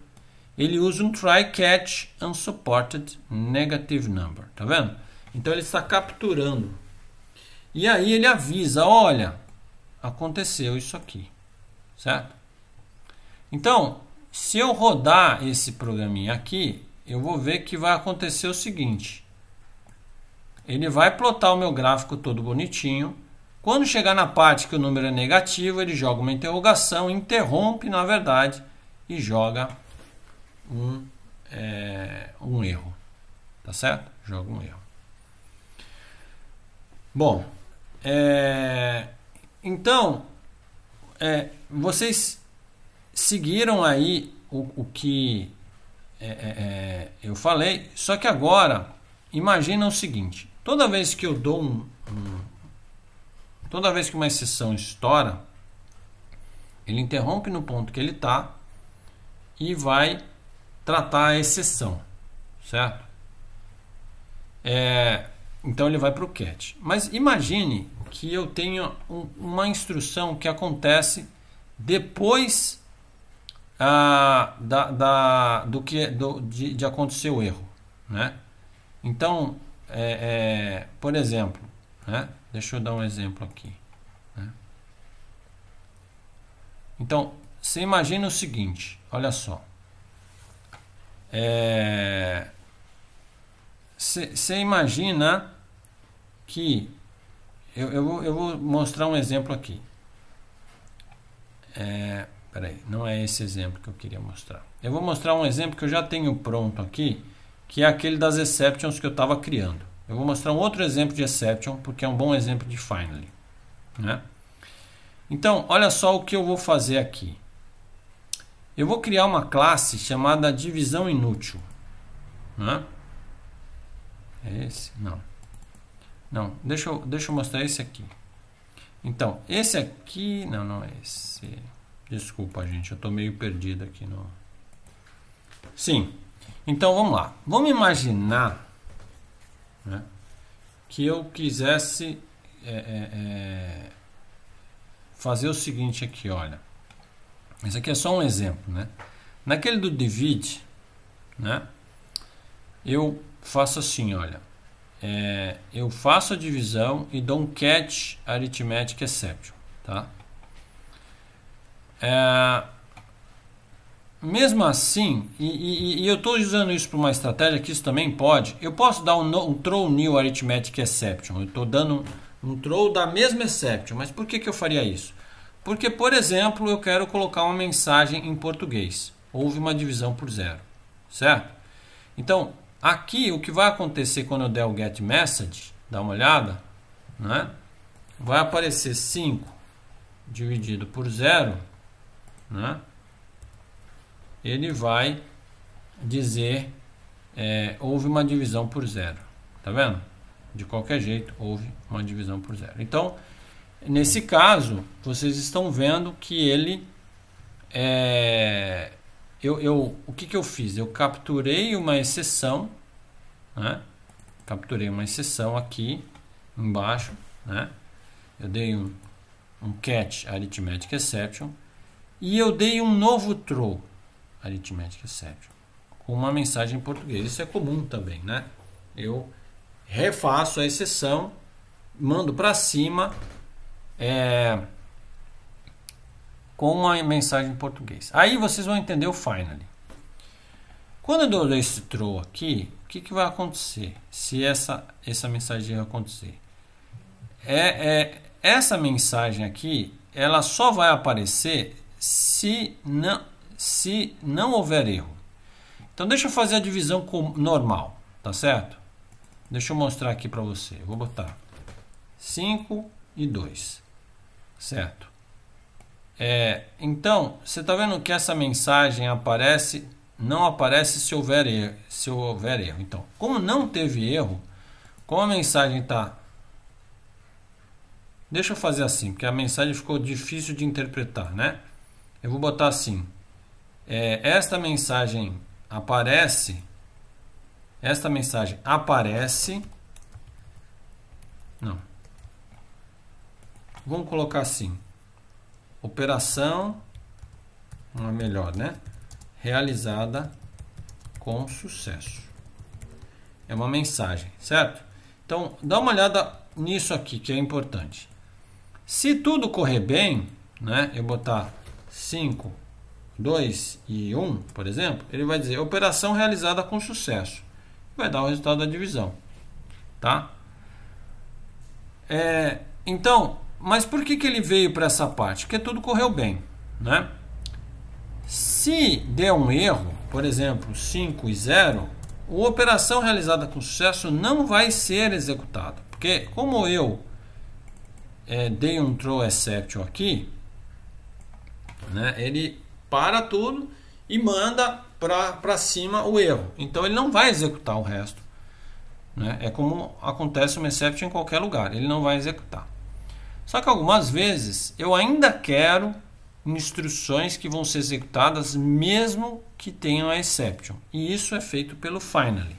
ele usa um try catch unsupported negative number, tá vendo? Então ele está capturando. E aí ele avisa, olha, aconteceu isso aqui, certo? Então, se eu rodar esse programinha aqui, eu vou ver que vai acontecer o seguinte. Ele vai plotar o meu gráfico todo bonitinho. Quando chegar na parte que o número é negativo, ele joga uma interrogação, interrompe, na verdade, e joga um, é, um erro. Tá certo? Joga um erro. Bom, é, então, é, vocês seguiram aí o, o que é, é, é, eu falei. Só que agora, imagina o seguinte: toda vez que eu dou um, um toda vez que uma exceção estoura, ele interrompe no ponto que ele está e vai tratar a exceção, certo? É, então ele vai para o cat. Mas imagine que eu tenha um, uma instrução que acontece depois ah, da, da, do que do, de, de, acontecer o erro, né? Então, é, é, por exemplo, né? deixa eu dar um exemplo aqui. Né? Então, você imagina o seguinte, olha só. É, você imagina que eu, eu, eu, vou mostrar um exemplo aqui. É, Peraí, não é esse exemplo que eu queria mostrar. Eu vou mostrar um exemplo que eu já tenho pronto aqui, que é aquele das exceptions que eu estava criando. Eu vou mostrar um outro exemplo de exception, porque é um bom exemplo de finally. Né? Então, olha só o que eu vou fazer aqui. Eu vou criar uma classe chamada divisão inútil. Né? É esse? Não. Não, deixa eu, deixa eu mostrar esse aqui. Então, esse aqui... Não, não é esse. Desculpa, gente, eu estou meio perdido aqui no. Sim. Então vamos lá. Vamos imaginar né, que eu quisesse é, é, é fazer o seguinte aqui, olha. Esse aqui é só um exemplo, né? Naquele do divide, né? Eu faço assim, olha. É, eu faço a divisão e dou um catch arithmetic exception, é tá? É, mesmo assim, e, e, e eu estou usando isso para uma estratégia que isso também pode, eu posso dar um, no, um throw new arithmetic exception. Eu estou dando um, um throw da mesma exception, mas por que, que eu faria isso? Porque, por exemplo, eu quero colocar uma mensagem em português. Houve uma divisão por zero, certo? Então, aqui o que vai acontecer quando eu der o get message, dá uma olhada, né? vai aparecer 5 dividido por zero né? ele vai dizer é, houve uma divisão por zero. Tá vendo? De qualquer jeito, houve uma divisão por zero. Então, nesse caso, vocês estão vendo que ele. É, eu, eu, o que, que eu fiz? Eu capturei uma exceção. Né? Capturei uma exceção aqui embaixo. Né? Eu dei um, um catch arithmetic exception e eu dei um novo throw, aritmética 7, com uma mensagem em português. Isso é comum também, né? Eu refaço a exceção, mando para cima é, com uma mensagem em português. Aí vocês vão entender o finally. Quando eu dou esse throw aqui, o que, que vai acontecer se essa, essa mensagem acontecer? É, é, essa mensagem aqui, ela só vai aparecer se não, se não houver erro. Então deixa eu fazer a divisão com, normal, tá certo? Deixa eu mostrar aqui para você. Eu vou botar 5 e 2, certo? É, então, você está vendo que essa mensagem aparece, não aparece se houver erro. Se houver erro. Então, como não teve erro, como a mensagem está... Deixa eu fazer assim, porque a mensagem ficou difícil de interpretar, né? eu vou botar assim. É, esta mensagem aparece. Esta mensagem aparece. Não. Vamos colocar assim. Operação. Uma melhor, né? Realizada com sucesso. É uma mensagem, certo? Então, dá uma olhada nisso aqui que é importante. Se tudo correr bem, né? Eu botar 5, 2 e 1, por exemplo, ele vai dizer operação realizada com sucesso. Vai dar o resultado da divisão. Tá? É, então, mas por que, que ele veio para essa parte? Porque tudo correu bem. Né? Se der um erro, por exemplo, 5 e 0, a operação realizada com sucesso não vai ser executada. Porque como eu é, dei um throw exception aqui, né? Ele para tudo e manda para cima o erro. Então ele não vai executar o resto. Né? É como acontece uma exception em qualquer lugar, ele não vai executar. Só que algumas vezes eu ainda quero instruções que vão ser executadas mesmo que tenham a exception. E isso é feito pelo finally.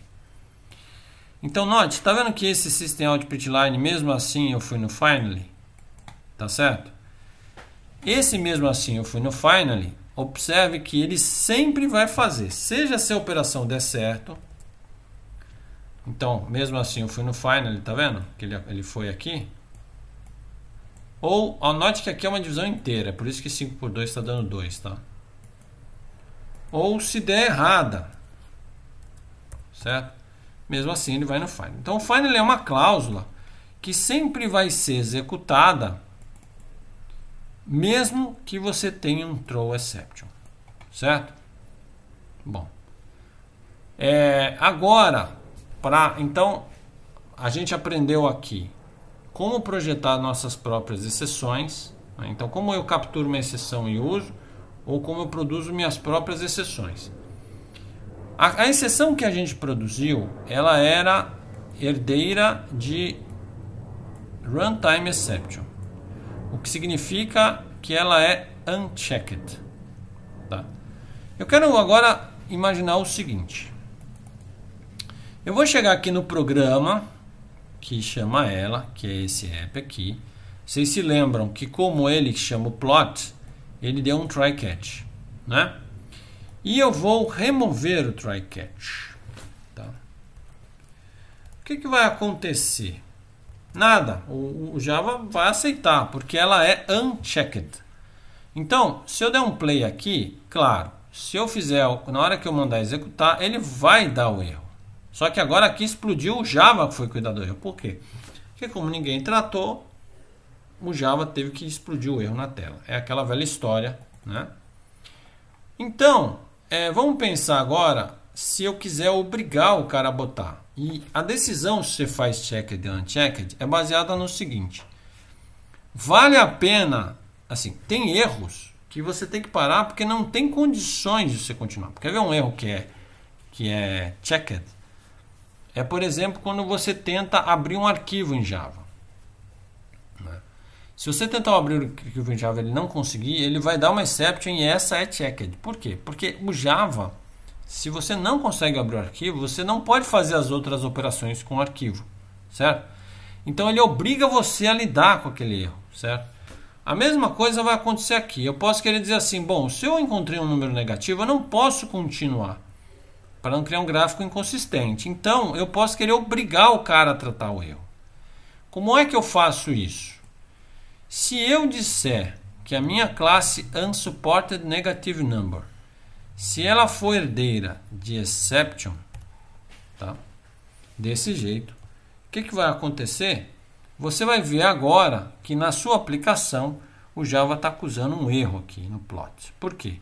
Então note, está vendo que esse system out print line mesmo assim eu fui no finally? Tá certo? Esse mesmo assim, eu fui no finally, observe que ele sempre vai fazer, seja se a operação der certo. Então, mesmo assim, eu fui no finally, tá vendo? Que ele, ele foi aqui. Ou, ó, note que aqui é uma divisão inteira, é por isso que 5 por 2 está dando 2, tá? Ou se der errada, certo? Mesmo assim, ele vai no finally. Então, o finally é uma cláusula que sempre vai ser executada mesmo que você tenha um throw exception, certo? Bom, é, agora, pra, então, a gente aprendeu aqui como projetar nossas próprias exceções, né? então como eu capturo uma exceção e uso, ou como eu produzo minhas próprias exceções. A, a exceção que a gente produziu, ela era herdeira de runtime exception o que significa que ela é unchecked. Tá? Eu quero agora imaginar o seguinte. Eu vou chegar aqui no programa que chama ela, que é esse app aqui. Vocês se lembram que como ele chama o plot, ele deu um try catch, né? E eu vou remover o try catch. Tá? O que, que vai acontecer? Nada. O, o Java vai aceitar, porque ela é unchecked. Então, se eu der um play aqui, claro, se eu fizer, na hora que eu mandar executar, ele vai dar o erro. Só que agora aqui explodiu o Java que foi cuidar do erro. Por quê? Porque como ninguém tratou, o Java teve que explodir o erro na tela. É aquela velha história, né? Então, é, vamos pensar agora se eu quiser obrigar o cara a botar. E a decisão se você faz checked ou unchecked é baseada no seguinte: vale a pena, assim, tem erros que você tem que parar porque não tem condições de você continuar. Quer ver um erro que é que é checked? É, por exemplo, quando você tenta abrir um arquivo em Java. Né? Se você tentar abrir o arquivo em Java e ele não conseguir, ele vai dar uma exception e essa é checked. Por quê? Porque o Java se você não consegue abrir o arquivo, você não pode fazer as outras operações com o arquivo, certo? Então ele obriga você a lidar com aquele erro, certo? A mesma coisa vai acontecer aqui. Eu posso querer dizer assim, bom, se eu encontrei um número negativo, eu não posso continuar para não criar um gráfico inconsistente. Então, eu posso querer obrigar o cara a tratar o erro. Como é que eu faço isso? Se eu disser que a minha classe unsupported negative number se ela for herdeira de exception, tá? Desse jeito, o que, que vai acontecer? Você vai ver agora que na sua aplicação o Java está acusando um erro aqui no plot. Por quê?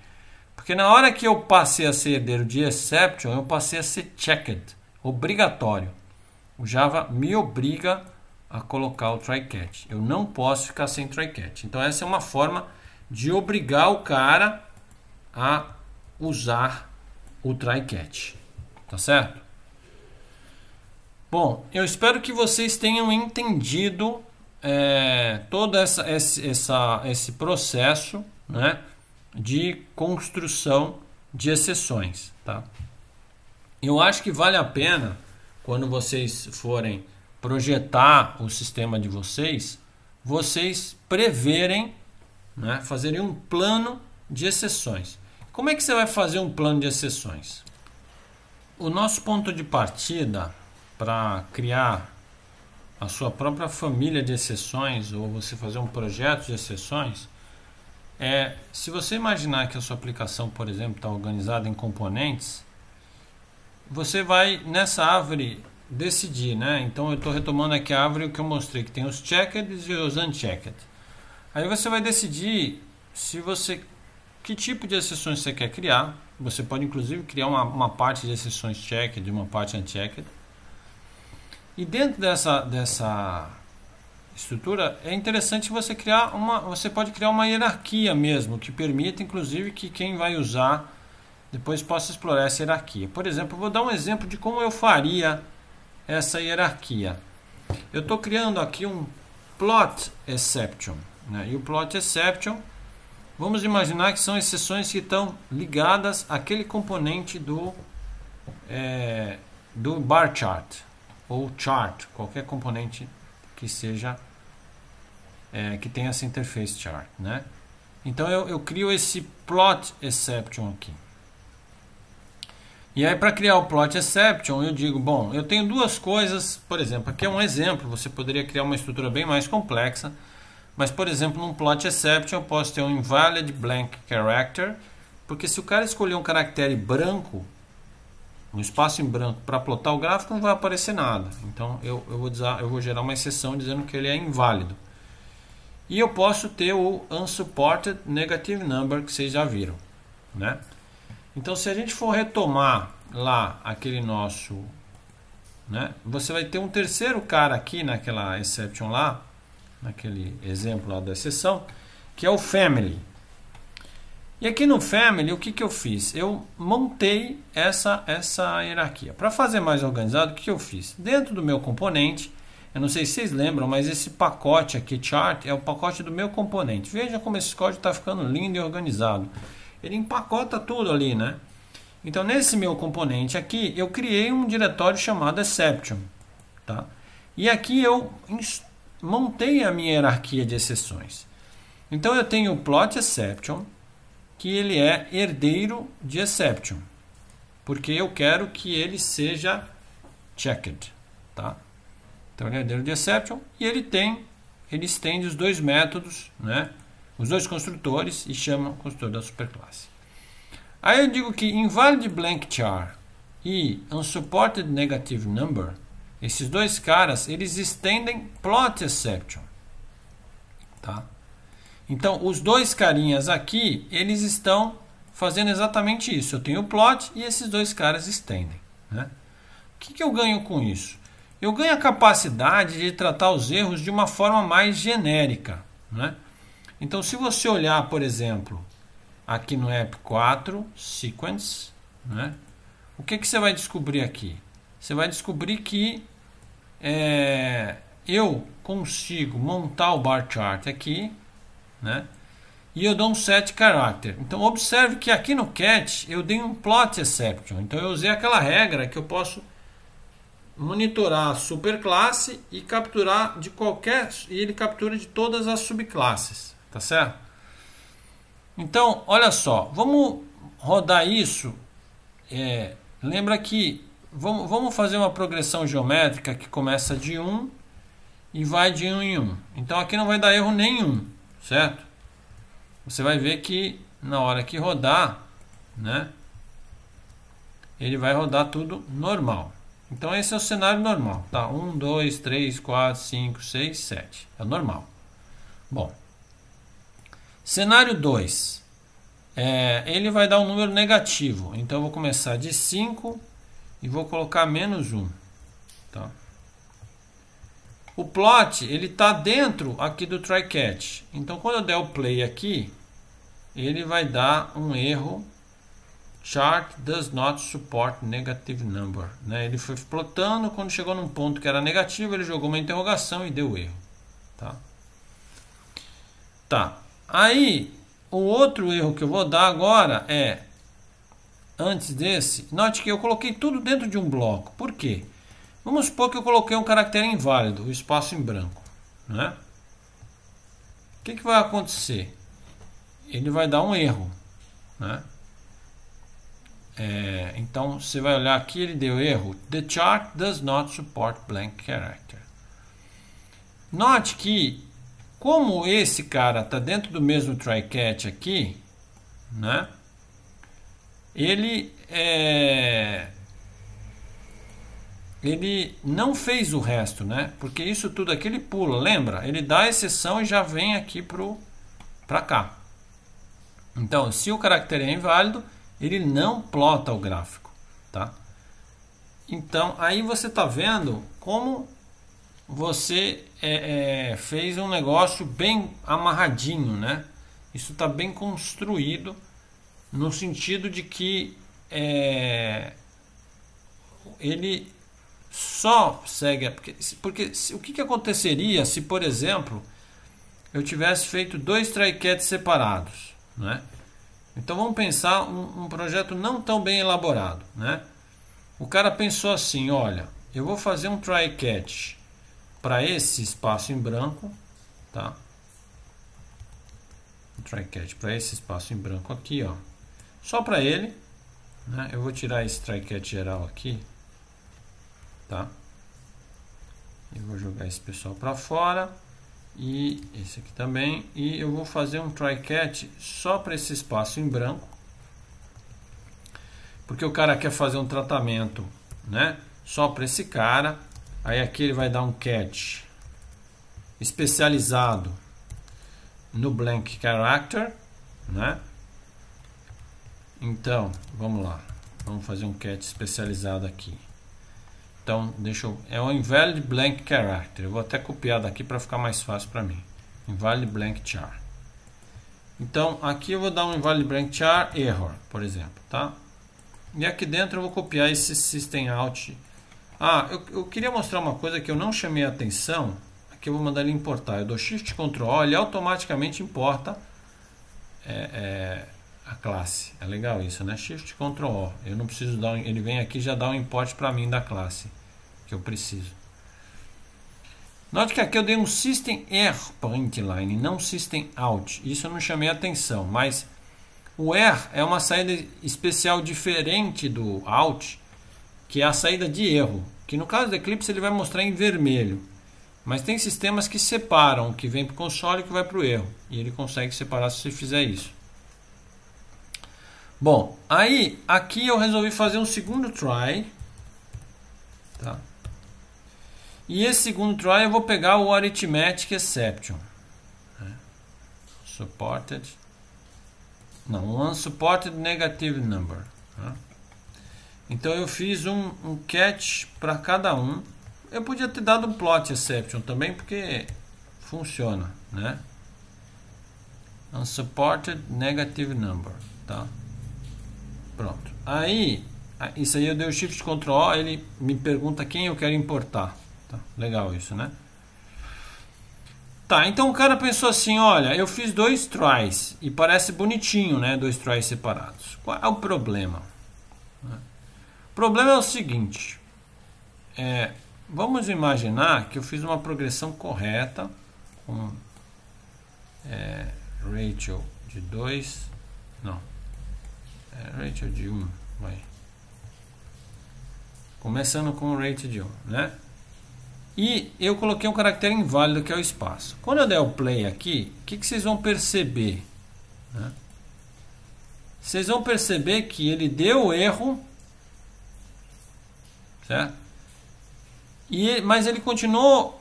Porque na hora que eu passei a ser herdeiro de exception, eu passei a ser checked, obrigatório. O Java me obriga a colocar o try catch. Eu não posso ficar sem try catch. Então essa é uma forma de obrigar o cara a usar o try catch, tá certo? Bom, eu espero que vocês tenham entendido é, todo essa, esse, essa, esse processo né, de construção de exceções. Tá? Eu acho que vale a pena, quando vocês forem projetar o sistema de vocês, vocês preverem, né, fazerem um plano de exceções. Como é que você vai fazer um plano de exceções? O nosso ponto de partida para criar a sua própria família de exceções ou você fazer um projeto de exceções é se você imaginar que a sua aplicação, por exemplo, está organizada em componentes, você vai nessa árvore decidir, né? Então eu estou retomando aqui a árvore que eu mostrei que tem os checked e os unchecked. Aí você vai decidir se você que tipo de exceções você quer criar. Você pode inclusive criar uma, uma parte de exceções checked, uma parte unchecked. E dentro dessa, dessa estrutura é interessante você criar uma, você pode criar uma hierarquia mesmo que permita inclusive que quem vai usar depois possa explorar essa hierarquia. Por exemplo, vou dar um exemplo de como eu faria essa hierarquia. Eu estou criando aqui um plot exception né? e o plot exception Vamos imaginar que são exceções que estão ligadas àquele componente do, é, do bar chart ou chart, qualquer componente que seja é, que tenha essa interface chart, né? Então eu, eu crio esse plot exception aqui. E aí para criar o plot exception, eu digo, bom, eu tenho duas coisas, por exemplo, aqui é um exemplo, você poderia criar uma estrutura bem mais complexa, mas, por exemplo, num plot exception eu posso ter um invalid blank character, porque se o cara escolher um caractere branco, um espaço em branco para plotar o gráfico, não vai aparecer nada. Então eu, eu, vou, eu vou gerar uma exceção dizendo que ele é inválido. E eu posso ter o unsupported negative number que vocês já viram. Né? Então se a gente for retomar lá aquele nosso... Né, você vai ter um terceiro cara aqui naquela exception lá, naquele exemplo lá da exceção, que é o family. E aqui no family, o que, que eu fiz? Eu montei essa, essa hierarquia. Para fazer mais organizado, o que, que eu fiz? Dentro do meu componente, eu não sei se vocês lembram, mas esse pacote aqui, chart, é o pacote do meu componente. Veja como esse código está ficando lindo e organizado. Ele empacota tudo ali, né? Então, nesse meu componente aqui, eu criei um diretório chamado Exception, tá? E aqui eu montei a minha hierarquia de exceções. Então eu tenho o plot exception, que ele é herdeiro de exception, porque eu quero que ele seja checked, tá? Então ele é herdeiro de exception e ele tem, ele estende os dois métodos, né? Os dois construtores e chama o construtor da superclasse. Aí eu digo que invalid blank char e unsupported negative number esses dois caras, eles estendem plot exception. Tá? Então, os dois carinhas aqui, eles estão fazendo exatamente isso. Eu tenho o plot e esses dois caras estendem. Né? O que, que eu ganho com isso? Eu ganho a capacidade de tratar os erros de uma forma mais genérica. Né? Então, se você olhar, por exemplo, aqui no app 4, sequence, né? o que, que você vai descobrir aqui? Você vai descobrir que é, eu consigo montar o bar chart aqui, né? E eu dou um set character. Então observe que aqui no cat eu dei um plot exception. Então eu usei aquela regra que eu posso monitorar a superclasse e capturar de qualquer e ele captura de todas as subclasses, tá certo? Então olha só, vamos rodar isso. É, lembra que Vamos, vamos fazer uma progressão geométrica que começa de 1 e vai de 1 em 1. Então aqui não vai dar erro nenhum, certo? Você vai ver que na hora que rodar, né? Ele vai rodar tudo normal. Então esse é o cenário normal, tá? 1, 2, 3, 4, 5, 6, 7. É normal. Bom, cenário 2. É, ele vai dar um número negativo. Então eu vou começar de 5 e vou colocar menos 1. Tá? O plot ele está dentro aqui do try catch. Então quando eu der o play aqui, ele vai dar um erro chart does not support negative number. Né? Ele foi plotando, quando chegou num ponto que era negativo, ele jogou uma interrogação e deu erro. Tá? Tá. Aí, o outro erro que eu vou dar agora é antes desse, note que eu coloquei tudo dentro de um bloco. Por quê? Vamos supor que eu coloquei um caractere inválido, o um espaço em branco. Né? O que, que vai acontecer? Ele vai dar um erro. Né? É, então você vai olhar aqui, ele deu erro. The chart does not support blank character. Note que como esse cara está dentro do mesmo try catch aqui, né? ele é, ele não fez o resto, né? Porque isso tudo aqui ele pula, lembra? Ele dá a exceção e já vem aqui para cá. Então, se o caractere é inválido, ele não plota o gráfico, tá? Então, aí você está vendo como você é, é, fez um negócio bem amarradinho, né? Isso está bem construído no sentido de que é, ele só segue. Porque, porque o que, que aconteceria se, por exemplo, eu tivesse feito dois try separados? Né? Então vamos pensar um, um, projeto não tão bem elaborado. Né? O cara pensou assim: olha, eu vou fazer um try para esse espaço em branco, tá? Um try para esse espaço em branco aqui, ó só para ele. Né? Eu vou tirar esse trycat geral aqui, tá? Eu vou jogar esse pessoal para fora e esse aqui também. E eu vou fazer um trycat só para esse espaço em branco, porque o cara quer fazer um tratamento, né? Só para esse cara. Aí aqui ele vai dar um cat especializado no blank character, né? Então, vamos lá. Vamos fazer um cat especializado aqui. Então, deixa eu... É um invalid blank character. Eu vou até copiar daqui para ficar mais fácil para mim. Invalid blank char. Então, aqui eu vou dar um invalid blank char error, por exemplo, tá? E aqui dentro eu vou copiar esse system out. Ah, eu, eu queria mostrar uma coisa que eu não chamei a atenção. Aqui eu vou mandar ele importar. Eu dou shift control, ele automaticamente importa... É, é, a classe. É legal isso, né? Shift Ctrl O. Eu não preciso dar, ele vem aqui já dá um import para mim da classe que eu preciso. Note que aqui eu dei um System Air Line não System Out. Isso eu não chamei atenção, mas o Air é uma saída especial diferente do Out, que é a saída de erro, que no caso do Eclipse ele vai mostrar em vermelho. Mas tem sistemas que separam o que vem para o console e o que vai para o erro. E ele consegue separar se você fizer isso. Bom, aí aqui eu resolvi fazer um segundo try. Tá? E esse segundo try eu vou pegar o arithmetic exception. Né? Supported. Não, unsupported negative number. Tá? Então eu fiz um, um catch para cada um. Eu podia ter dado um plot exception também, porque funciona, né? Unsupported negative number, tá? Pronto. Aí, isso aí eu dei o Shift control ele me pergunta quem eu quero importar. Tá, legal isso, né? Tá, então o cara pensou assim, olha, eu fiz dois tries e parece bonitinho, né? Dois tries separados. Qual é o problema? Né? O problema é o seguinte, é, vamos imaginar que eu fiz uma progressão correta com é, Rachel de 2, não, é, rate de 1, vai. Começando com o rate de 1, né? E eu coloquei um caractere inválido que é o espaço. Quando eu der o play aqui, o que, que, vocês vão perceber? Né? Vocês vão perceber que ele deu erro, certo? E, mas ele continuou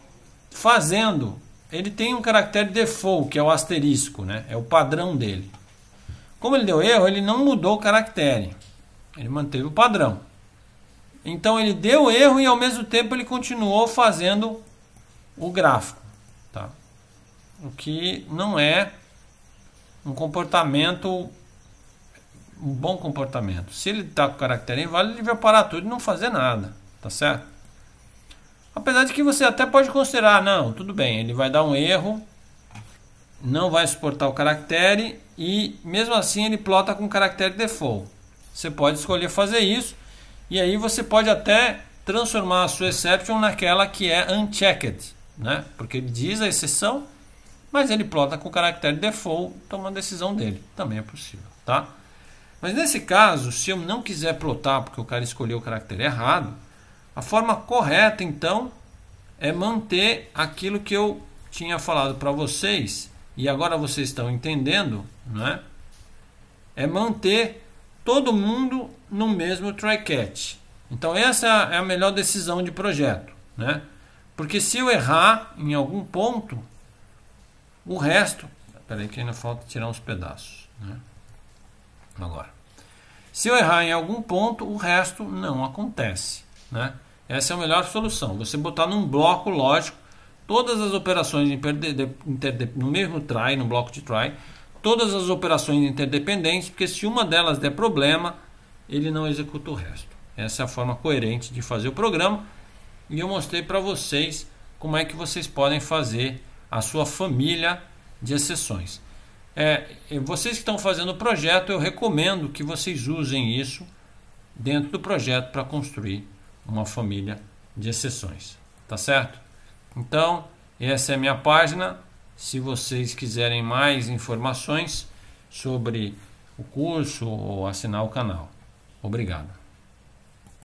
fazendo. Ele tem um caractere default, que é o asterisco, né? É o padrão dele. Como ele deu erro, ele não mudou o caractere. Ele manteve o padrão. Então ele deu erro e ao mesmo tempo ele continuou fazendo o gráfico. Tá? O que não é um comportamento, um bom comportamento. Se ele está com caractere inválido, ele vai parar tudo e não fazer nada. Tá certo? Apesar de que você até pode considerar, não, tudo bem, ele vai dar um erro não vai suportar o caractere e mesmo assim ele plota com caractere default. Você pode escolher fazer isso e aí você pode até transformar a sua exception naquela que é unchecked, né? Porque ele diz a exceção, mas ele plota com caractere default, toma a decisão dele. Também é possível, tá? Mas nesse caso, se eu não quiser plotar porque o cara escolheu o caractere errado, a forma correta então é manter aquilo que eu tinha falado para vocês e agora vocês estão entendendo, né? É manter todo mundo no mesmo try-catch. Então essa é a melhor decisão de projeto, né? Porque se eu errar em algum ponto, o resto, peraí que ainda falta tirar uns pedaços, né? Agora. Se eu errar em algum ponto, o resto não acontece, né? Essa é a melhor solução. Você botar num bloco lógico todas as operações no mesmo try, no bloco de try, todas as operações interdependentes, porque se uma delas der problema, ele não executa o resto. Essa é a forma coerente de fazer o programa e eu mostrei para vocês como é que vocês podem fazer a sua família de exceções. É, é, vocês que estão fazendo o projeto, eu recomendo que vocês usem isso dentro do projeto para construir uma família de exceções, tá certo? Então, essa é a minha página. Se vocês quiserem mais informações sobre o curso ou assinar o canal. Obrigado.